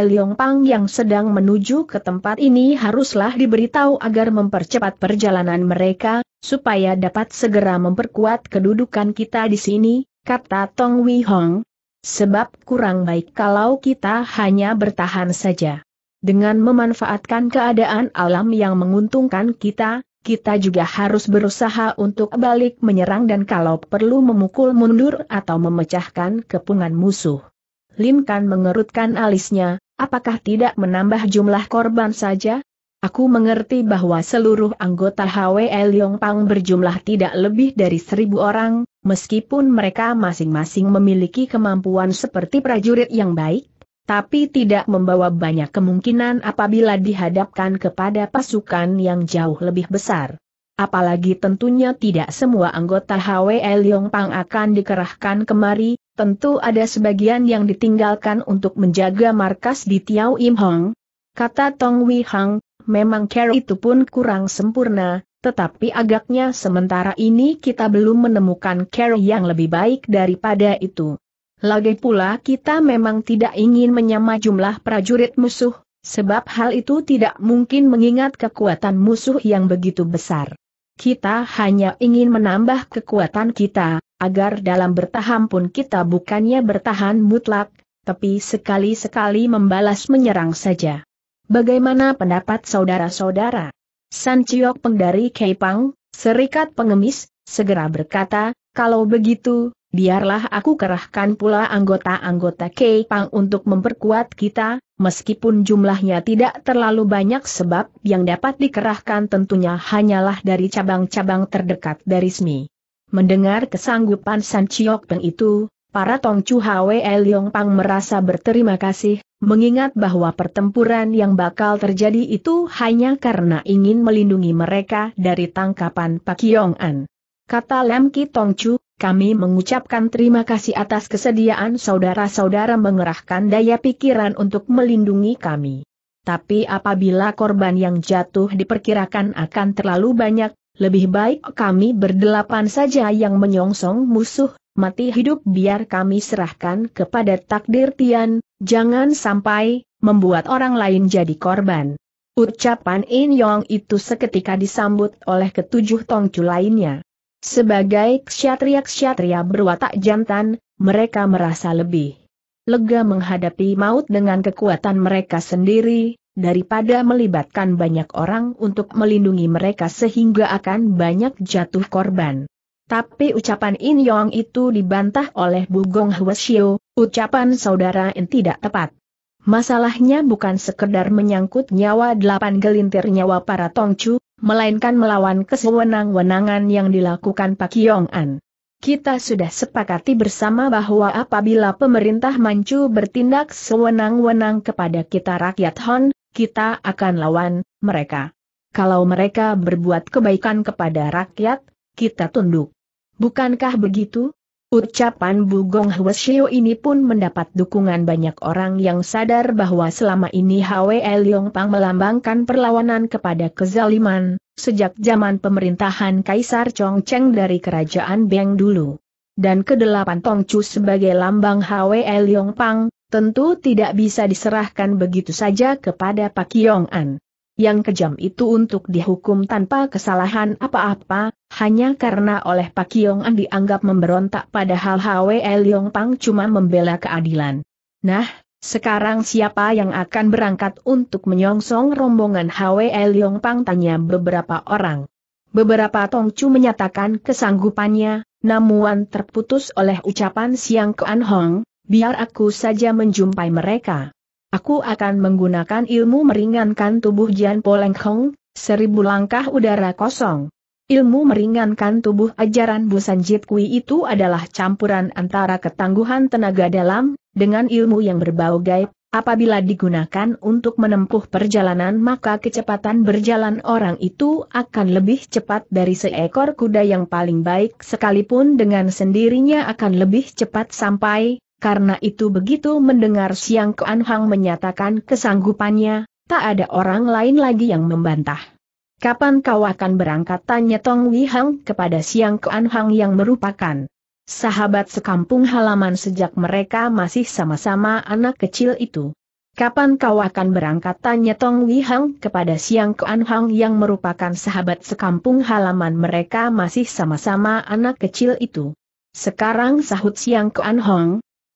Yong Pang yang sedang menuju ke tempat ini haruslah diberitahu agar mempercepat perjalanan mereka, supaya dapat segera memperkuat kedudukan kita di sini, kata Tong Wei Hong. Sebab kurang baik kalau kita hanya bertahan saja. Dengan memanfaatkan keadaan alam yang menguntungkan kita, kita juga harus berusaha untuk balik menyerang dan kalau perlu memukul mundur atau memecahkan kepungan musuh. Lin Kan mengerutkan alisnya, apakah tidak menambah jumlah korban saja? Aku mengerti bahwa seluruh anggota HWL Pang berjumlah tidak lebih dari seribu orang, meskipun mereka masing-masing memiliki kemampuan seperti prajurit yang baik, tapi tidak membawa banyak kemungkinan apabila dihadapkan kepada pasukan yang jauh lebih besar. Apalagi tentunya tidak semua anggota HWL Pang akan dikerahkan kemari, tentu ada sebagian yang ditinggalkan untuk menjaga markas di Tiau Im Hong. Kata Tong Wei Hang, memang care itu pun kurang sempurna, tetapi agaknya sementara ini kita belum menemukan care yang lebih baik daripada itu. Lagi pula kita memang tidak ingin menyama jumlah prajurit musuh, sebab hal itu tidak mungkin mengingat kekuatan musuh yang begitu besar. Kita hanya ingin menambah kekuatan kita, agar dalam bertahan pun kita bukannya bertahan mutlak, tapi sekali-sekali membalas menyerang saja. Bagaimana pendapat saudara-saudara? San Chiok Peng dari Keipang, Serikat Pengemis, segera berkata, kalau begitu, biarlah aku kerahkan pula anggota-anggota Keipang untuk memperkuat kita, meskipun jumlahnya tidak terlalu banyak sebab yang dapat dikerahkan tentunya hanyalah dari cabang-cabang terdekat dari SMI. Mendengar kesanggupan San Chiok Peng itu, para Tong Tongcu Hwe Leong Pang merasa berterima kasih, mengingat bahwa pertempuran yang bakal terjadi itu hanya karena ingin melindungi mereka dari tangkapan Pak Yong An. Kata Lam Ki Tongcu, kami mengucapkan terima kasih atas kesediaan saudara-saudara mengerahkan daya pikiran untuk melindungi kami. Tapi apabila korban yang jatuh diperkirakan akan terlalu banyak, lebih baik kami berdelapan saja yang menyongsong musuh, mati hidup biar kami serahkan kepada takdir Tian, jangan sampai membuat orang lain jadi korban. Ucapan In Yong itu seketika disambut oleh ketujuh tongcu lainnya. Sebagai ksatria-ksatria berwatak jantan, mereka merasa lebih lega menghadapi maut dengan kekuatan mereka sendiri, daripada melibatkan banyak orang untuk melindungi mereka sehingga akan banyak jatuh korban. Tapi ucapan In Yong itu dibantah oleh Bugong Hwasyo, ucapan saudara In tidak tepat. Masalahnya bukan sekedar menyangkut nyawa delapan gelintir nyawa para Tongcu, melainkan melawan kesewenang-wenangan yang dilakukan Pak Yong-an. Kita sudah sepakati bersama bahwa apabila pemerintah Manchu bertindak sewenang-wenang kepada kita rakyat Hon, kita akan lawan mereka. Kalau mereka berbuat kebaikan kepada rakyat, kita tunduk. Bukankah begitu? Ucapan Bugong Hwasyo ini pun mendapat dukungan banyak orang yang sadar bahwa selama ini Hwe Leong Pang melambangkan perlawanan kepada kezaliman, sejak zaman pemerintahan Kaisar Chong Cheng dari kerajaan Beng dulu. Dan kedelapan Tongcu sebagai lambang Hwe Leong Pang, tentu tidak bisa diserahkan begitu saja kepada Pak Yong-an. Yang kejam itu untuk dihukum tanpa kesalahan apa-apa, hanya karena oleh Pak Yong-an dianggap memberontak padahal Hwe Yong Pang cuma membela keadilan. Nah, sekarang siapa yang akan berangkat untuk menyongsong rombongan Hwe Yong Pang tanya beberapa orang. Beberapa Tongcu menyatakan kesanggupannya, namun terputus oleh ucapan Siang Kuan Hong, biar aku saja menjumpai mereka. Aku akan menggunakan ilmu meringankan tubuh Jian Poleng Hong, seribu langkah udara kosong. Ilmu meringankan tubuh ajaran Busan Jit Kui itu adalah campuran antara ketangguhan tenaga dalam, dengan ilmu yang berbau gaib, Apabila digunakan untuk menempuh perjalanan maka kecepatan berjalan orang itu akan lebih cepat dari seekor kuda yang paling baik sekalipun dengan sendirinya akan lebih cepat sampai, karena itu begitu mendengar Siang Kuan Hang menyatakan kesanggupannya, tak ada orang lain lagi yang membantah. Kapan kau akan berangkat tanya Tong Wi Hang kepada Siang Kuan Hang yang merupakan sahabat sekampung halaman sejak mereka masih sama-sama anak kecil itu. Kapan kau akan berangkat? Tanya Tong Wi Hang kepada Siang Kuan Hang yang merupakan sahabat sekampung halaman mereka masih sama-sama anak kecil itu. Sekarang sahut Siang Kuan Hong,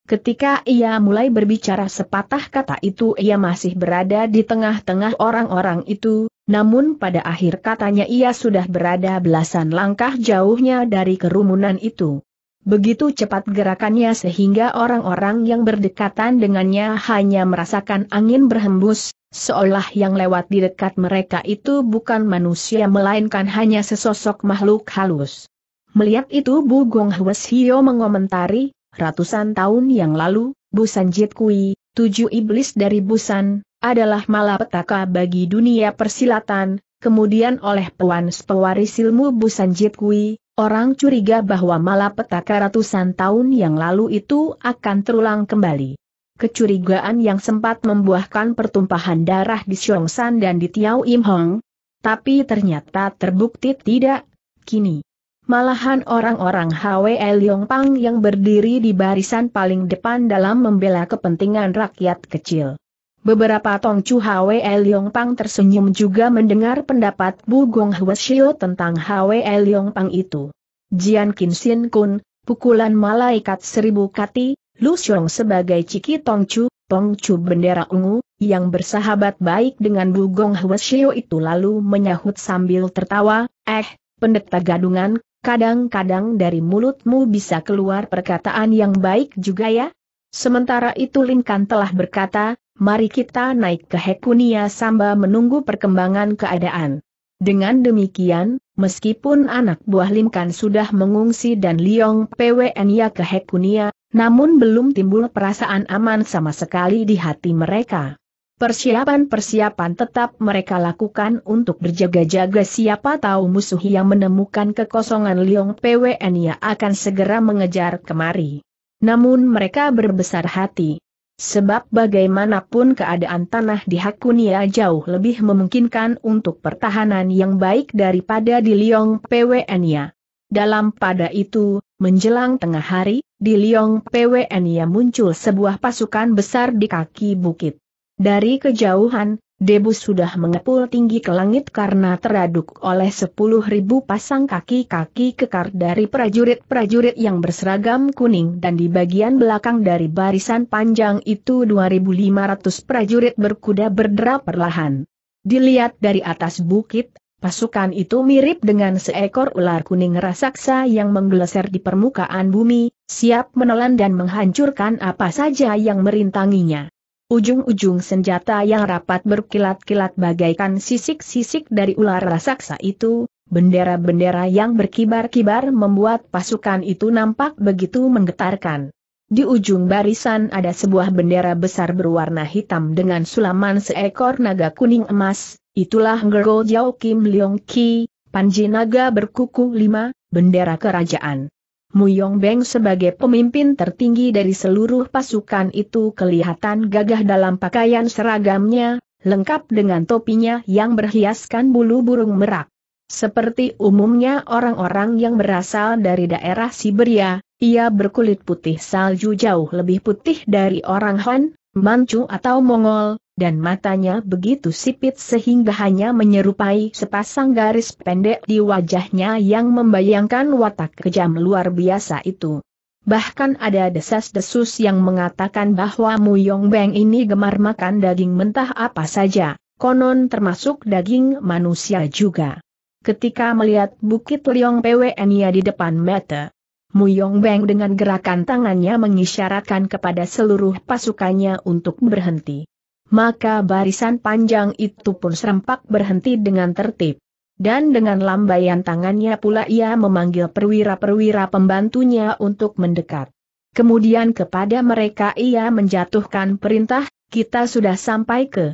Ketika ia mulai berbicara sepatah kata itu ia masih berada di tengah-tengah orang-orang itu, namun pada akhir katanya ia sudah berada belasan langkah jauhnya dari kerumunan itu. Begitu cepat gerakannya sehingga orang-orang yang berdekatan dengannya hanya merasakan angin berhembus, seolah yang lewat di dekat mereka itu bukan manusia melainkan hanya sesosok makhluk halus. Melihat itu Bu Gong Hwes Hio mengomentari, ratusan tahun yang lalu, Busan Jit Kui, tujuh iblis dari Busan, adalah malapetaka bagi dunia persilatan, kemudian oleh puan Pewaris Ilmu Busan Jit Kui, orang curiga bahwa malapetaka ratusan tahun yang lalu itu akan terulang kembali. Kecurigaan yang sempat membuahkan pertumpahan darah di San dan di Tiao Im Hong, tapi ternyata terbukti tidak. Kini, Malahan orang-orang HWL Pang yang berdiri di barisan paling depan dalam membela kepentingan rakyat kecil. Beberapa Tongcu HWL Pang tersenyum juga mendengar pendapat Bu Gong Hueshio tentang HWL Pang itu. Jian Kin Sin Kun, pukulan malaikat seribu kati, Lu Xiong sebagai Ciki Tongcu, Tongcu bendera ungu, yang bersahabat baik dengan Bu Gong Hueshio itu lalu menyahut sambil tertawa, eh, pendeta gadungan, Kadang-kadang dari mulutmu bisa keluar perkataan yang baik juga ya. Sementara itu Linkan telah berkata, mari kita naik ke Hekunia Samba menunggu perkembangan keadaan. Dengan demikian, meskipun anak buah Limkan sudah mengungsi dan Liong PWN-nya ke Hekunia, namun belum timbul perasaan aman sama sekali di hati mereka. Persiapan-persiapan tetap mereka lakukan untuk berjaga-jaga siapa tahu musuh yang menemukan kekosongan Liong PWN akan segera mengejar kemari. Namun mereka berbesar hati. Sebab bagaimanapun keadaan tanah di Hakunia jauh lebih memungkinkan untuk pertahanan yang baik daripada di Liong PWN Dalam pada itu, menjelang tengah hari, di Liong PWN muncul sebuah pasukan besar di kaki bukit. Dari kejauhan, debu sudah mengepul tinggi ke langit karena teraduk oleh sepuluh ribu pasang kaki-kaki kekar dari prajurit-prajurit yang berseragam kuning dan di bagian belakang dari barisan panjang itu 2.500 prajurit berkuda berderap perlahan. Dilihat dari atas bukit, pasukan itu mirip dengan seekor ular kuning raksasa yang menggeleser di permukaan bumi, siap menelan dan menghancurkan apa saja yang merintanginya. Ujung-ujung senjata yang rapat berkilat-kilat bagaikan sisik-sisik dari ular raksasa itu, bendera-bendera yang berkibar-kibar membuat pasukan itu nampak begitu menggetarkan. Di ujung barisan ada sebuah bendera besar berwarna hitam dengan sulaman seekor naga kuning emas, itulah Ngergo Jiao Kim Leong Ki, Panji Naga berkuku lima, bendera kerajaan. Muyong Beng sebagai pemimpin tertinggi dari seluruh pasukan itu kelihatan gagah dalam pakaian seragamnya, lengkap dengan topinya yang berhiaskan bulu burung merak. Seperti umumnya orang-orang yang berasal dari daerah Siberia, ia berkulit putih salju jauh lebih putih dari orang Han, Manchu atau Mongol, dan matanya begitu sipit sehingga hanya menyerupai sepasang garis pendek di wajahnya yang membayangkan watak kejam luar biasa itu. Bahkan ada desas-desus yang mengatakan bahwa Mu Yong Beng ini gemar makan daging mentah apa saja, konon termasuk daging manusia juga. Ketika melihat Bukit Liong pwn Nia di depan mata, Mu Yong Beng dengan gerakan tangannya mengisyaratkan kepada seluruh pasukannya untuk berhenti maka barisan panjang itu pun serempak berhenti dengan tertib. Dan dengan lambaian tangannya pula ia memanggil perwira-perwira pembantunya untuk mendekat. Kemudian kepada mereka ia menjatuhkan perintah, kita sudah sampai ke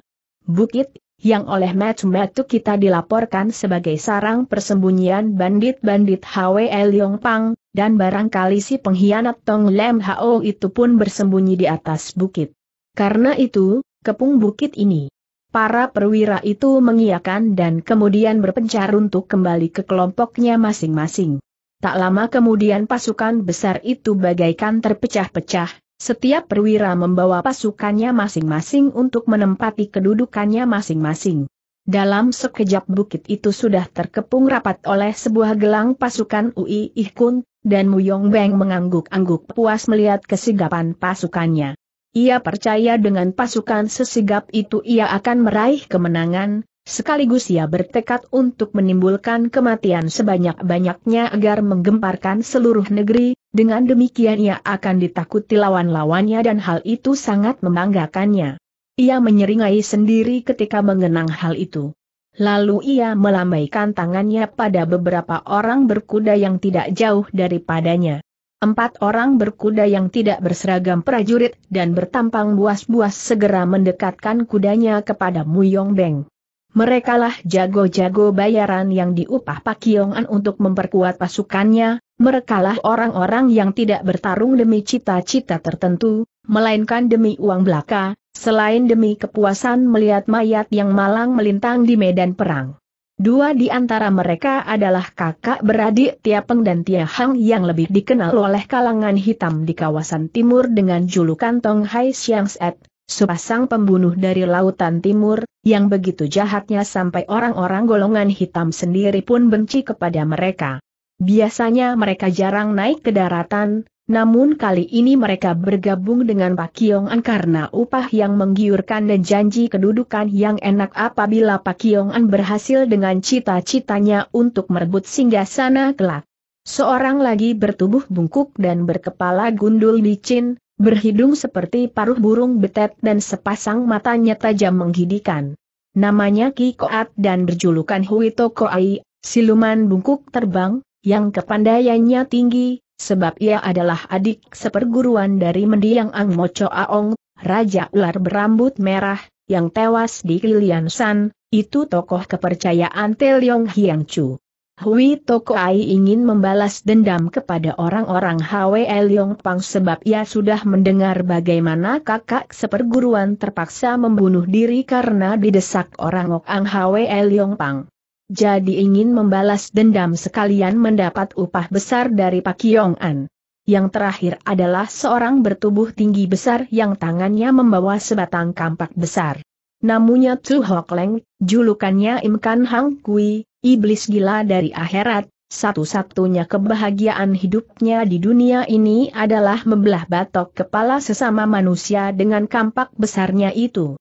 bukit, yang oleh metu-metu kita dilaporkan sebagai sarang persembunyian bandit-bandit Hwe Yong Pang, dan barangkali si pengkhianat Tong Lem Hao itu pun bersembunyi di atas bukit. Karena itu, kepung bukit ini. Para perwira itu mengiakan dan kemudian berpencar untuk kembali ke kelompoknya masing-masing. Tak lama kemudian pasukan besar itu bagaikan terpecah-pecah, setiap perwira membawa pasukannya masing-masing untuk menempati kedudukannya masing-masing. Dalam sekejap bukit itu sudah terkepung rapat oleh sebuah gelang pasukan Ui Ihkun, dan Muyong Beng mengangguk-angguk puas melihat kesigapan pasukannya. Ia percaya dengan pasukan sesigap itu ia akan meraih kemenangan, sekaligus ia bertekad untuk menimbulkan kematian sebanyak-banyaknya agar menggemparkan seluruh negeri, dengan demikian ia akan ditakuti lawan-lawannya dan hal itu sangat membanggakannya. Ia menyeringai sendiri ketika mengenang hal itu. Lalu ia melambaikan tangannya pada beberapa orang berkuda yang tidak jauh daripadanya. Empat orang berkuda yang tidak berseragam prajurit dan bertampang buas-buas segera mendekatkan kudanya kepada Mu Yong Beng. Merekalah jago-jago bayaran yang diupah Pak Yong An untuk memperkuat pasukannya, merekalah orang-orang yang tidak bertarung demi cita-cita tertentu, melainkan demi uang belaka, selain demi kepuasan melihat mayat yang malang melintang di medan perang. Dua di antara mereka adalah kakak beradik Tia Peng dan Tia Hang yang lebih dikenal oleh kalangan hitam di kawasan timur dengan julukan Tong Hai Siang Set, sepasang pembunuh dari lautan timur, yang begitu jahatnya sampai orang-orang golongan hitam sendiri pun benci kepada mereka. Biasanya mereka jarang naik ke daratan, namun kali ini mereka bergabung dengan Pak Kiong An karena upah yang menggiurkan dan janji kedudukan yang enak apabila Pak Kiong An berhasil dengan cita-citanya untuk merebut singgasana kelak. Seorang lagi bertubuh bungkuk dan berkepala gundul licin, berhidung seperti paruh burung betet dan sepasang matanya tajam menghidikan. Namanya Ki Koat dan berjulukan Hui Koai, siluman bungkuk terbang, yang kepandaiannya tinggi, Sebab ia adalah adik seperguruan dari mendiang Ang Mocho Aong, Raja Ular berambut merah, yang tewas di Kilian San, itu tokoh kepercayaan Teliong Hiang Chu. Hui Toko Ai ingin membalas dendam kepada orang-orang Hwe Leong Pang sebab ia sudah mendengar bagaimana kakak seperguruan terpaksa membunuh diri karena didesak orang Ang Hwe Leong Pang jadi ingin membalas dendam sekalian mendapat upah besar dari Pak yong An. Yang terakhir adalah seorang bertubuh tinggi besar yang tangannya membawa sebatang kampak besar. Namunya Tu Hok Leng, julukannya Im Kan Hang Kui, iblis gila dari akhirat, satu-satunya kebahagiaan hidupnya di dunia ini adalah membelah batok kepala sesama manusia dengan kampak besarnya itu.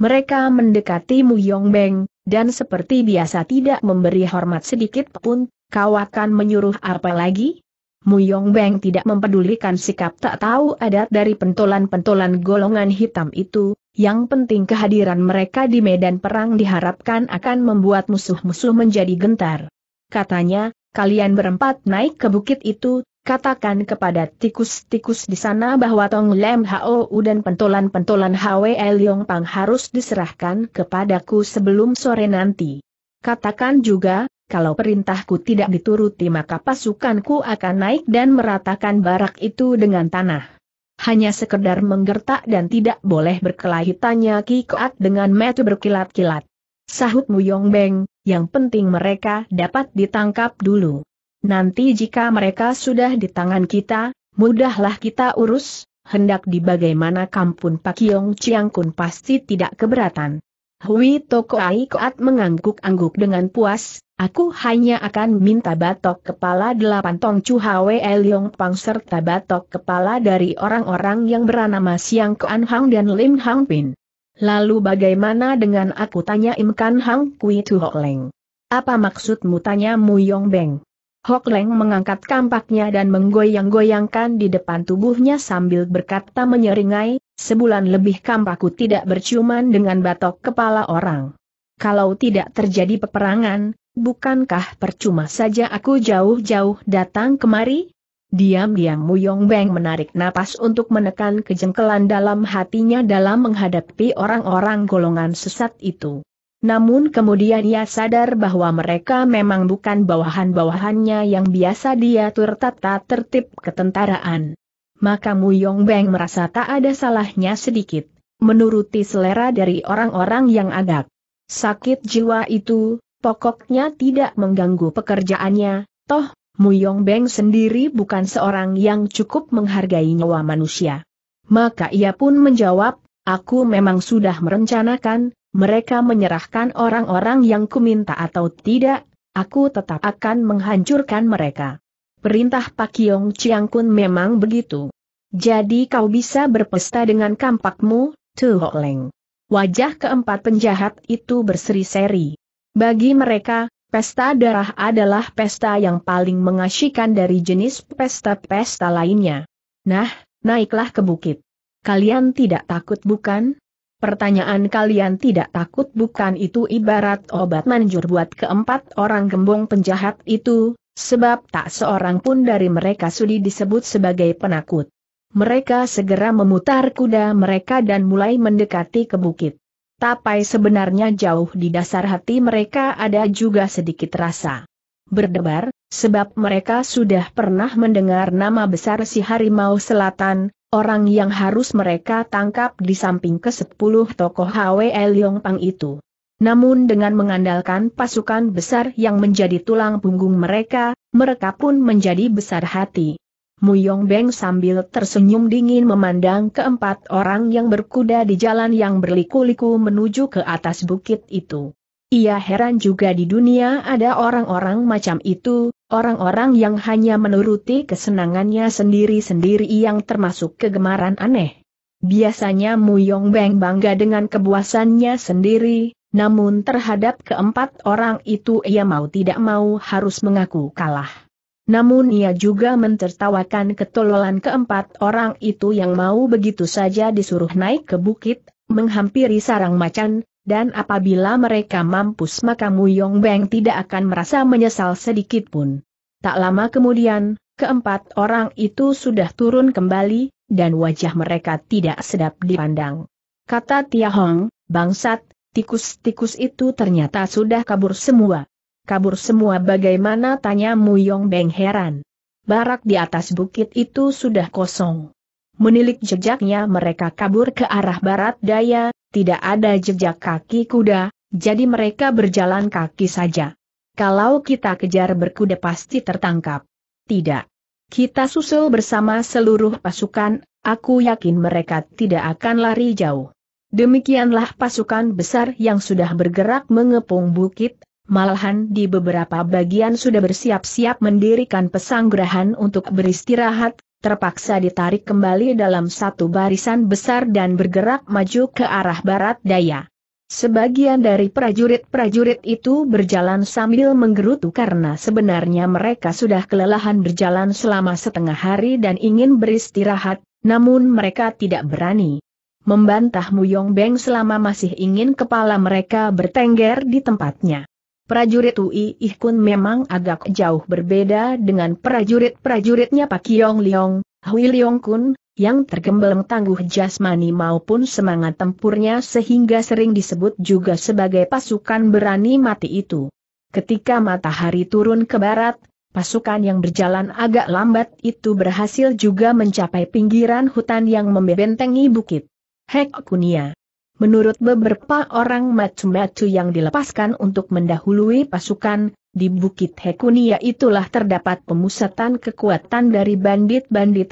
Mereka mendekati Mu Yong Beng, dan seperti biasa tidak memberi hormat sedikit pun, kau akan menyuruh apa lagi? Muyong Beng tidak mempedulikan sikap tak tahu adat dari pentolan-pentolan golongan hitam itu, yang penting kehadiran mereka di medan perang diharapkan akan membuat musuh-musuh menjadi gentar. Katanya, kalian berempat naik ke bukit itu, Katakan kepada tikus-tikus di sana bahwa Tong Lem Hou dan pentolan-pentolan Hwe Leong Pang harus diserahkan kepadaku sebelum sore nanti. Katakan juga, kalau perintahku tidak dituruti maka pasukanku akan naik dan meratakan barak itu dengan tanah. Hanya sekedar menggertak dan tidak boleh berkelahi tanya Ki Koak dengan metu berkilat-kilat. Sahut Muyong Beng, yang penting mereka dapat ditangkap dulu nanti jika mereka sudah di tangan kita, mudahlah kita urus, hendak di bagaimana kampun Pak Yong Chiang Kun pasti tidak keberatan. Hui Toko Ai Koat mengangguk-angguk dengan puas, aku hanya akan minta batok kepala delapan tong Chu Hwe Liong Pang serta batok kepala dari orang-orang yang bernama Siang Kuan Hang dan Lim Hang Pin. Lalu bagaimana dengan aku tanya Im Kan Hang Kui Tu Ho Leng? Apa maksudmu tanya Mu Yong Beng? Hok Leng mengangkat kampaknya dan menggoyang-goyangkan di depan tubuhnya sambil berkata menyeringai, sebulan lebih kampakku tidak berciuman dengan batok kepala orang. Kalau tidak terjadi peperangan, bukankah percuma saja aku jauh-jauh datang kemari? Diam-diam Muyong Beng menarik napas untuk menekan kejengkelan dalam hatinya dalam menghadapi orang-orang golongan sesat itu. Namun kemudian ia sadar bahwa mereka memang bukan bawahan-bawahannya yang biasa diatur tata tertib ketentaraan. Maka Mu Beng merasa tak ada salahnya sedikit, menuruti selera dari orang-orang yang agak sakit jiwa itu, pokoknya tidak mengganggu pekerjaannya, toh Mu Beng sendiri bukan seorang yang cukup menghargai nyawa manusia. Maka ia pun menjawab, Aku memang sudah merencanakan, mereka menyerahkan orang-orang yang kuminta atau tidak, aku tetap akan menghancurkan mereka. Perintah Pak Yong Chiang Kun memang begitu. Jadi kau bisa berpesta dengan kampakmu, Tuho Leng. Wajah keempat penjahat itu berseri-seri. Bagi mereka, pesta darah adalah pesta yang paling mengasyikan dari jenis pesta-pesta lainnya. Nah, naiklah ke bukit. Kalian tidak takut bukan? Pertanyaan kalian tidak takut bukan itu ibarat obat manjur buat keempat orang gembong penjahat itu, sebab tak seorang pun dari mereka sudi disebut sebagai penakut. Mereka segera memutar kuda mereka dan mulai mendekati ke bukit. Tapi sebenarnya jauh di dasar hati mereka ada juga sedikit rasa berdebar, sebab mereka sudah pernah mendengar nama besar si harimau selatan, orang yang harus mereka tangkap di samping ke-10 tokoh HWL Leong Pang itu. Namun dengan mengandalkan pasukan besar yang menjadi tulang punggung mereka, mereka pun menjadi besar hati. Muyong Beng sambil tersenyum dingin memandang keempat orang yang berkuda di jalan yang berliku-liku menuju ke atas bukit itu. Ia heran juga di dunia ada orang-orang macam itu, orang-orang yang hanya menuruti kesenangannya sendiri-sendiri yang termasuk kegemaran aneh. Biasanya Mu Yong Beng bangga dengan kepuasannya sendiri, namun terhadap keempat orang itu ia mau tidak mau harus mengaku kalah. Namun ia juga mentertawakan ketololan keempat orang itu yang mau begitu saja disuruh naik ke bukit, menghampiri sarang macan, dan apabila mereka mampus maka Mu Yong Beng tidak akan merasa menyesal sedikit pun. Tak lama kemudian, keempat orang itu sudah turun kembali, dan wajah mereka tidak sedap dipandang. Kata Tia Hong, bangsat, tikus-tikus itu ternyata sudah kabur semua. Kabur semua bagaimana tanya Mu Yong Beng heran. Barak di atas bukit itu sudah kosong. Menilik jejaknya mereka kabur ke arah barat daya, tidak ada jejak kaki kuda, jadi mereka berjalan kaki saja. Kalau kita kejar berkuda pasti tertangkap. Tidak. Kita susul bersama seluruh pasukan, aku yakin mereka tidak akan lari jauh. Demikianlah pasukan besar yang sudah bergerak mengepung bukit, malahan di beberapa bagian sudah bersiap-siap mendirikan pesanggrahan untuk beristirahat, terpaksa ditarik kembali dalam satu barisan besar dan bergerak maju ke arah barat daya. Sebagian dari prajurit-prajurit itu berjalan sambil menggerutu karena sebenarnya mereka sudah kelelahan berjalan selama setengah hari dan ingin beristirahat, namun mereka tidak berani. Membantah Muyong Beng selama masih ingin kepala mereka bertengger di tempatnya. Prajurit Ui kun memang agak jauh berbeda dengan prajurit-prajuritnya Pak Yong Liong, Hui Liong Kun, yang tergembeleng tangguh jasmani maupun semangat tempurnya sehingga sering disebut juga sebagai pasukan berani mati itu. Ketika matahari turun ke barat, pasukan yang berjalan agak lambat itu berhasil juga mencapai pinggiran hutan yang membentengi bukit. Hek Kunia. Menurut beberapa orang macu-macu yang dilepaskan untuk mendahului pasukan, di Bukit Hekunia itulah terdapat pemusatan kekuatan dari bandit-bandit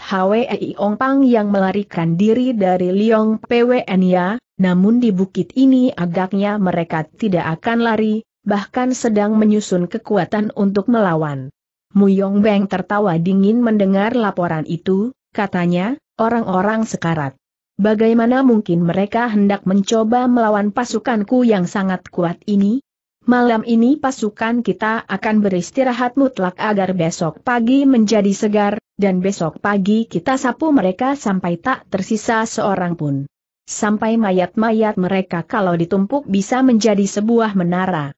Ong Pang yang melarikan diri dari Liong PWNIA, ya. namun di bukit ini agaknya mereka tidak akan lari, bahkan sedang menyusun kekuatan untuk melawan. Muyong Beng tertawa dingin mendengar laporan itu, katanya, orang-orang sekarat. Bagaimana mungkin mereka hendak mencoba melawan pasukanku yang sangat kuat ini? Malam ini pasukan kita akan beristirahat mutlak agar besok pagi menjadi segar, dan besok pagi kita sapu mereka sampai tak tersisa seorang pun. Sampai mayat-mayat mereka kalau ditumpuk bisa menjadi sebuah menara.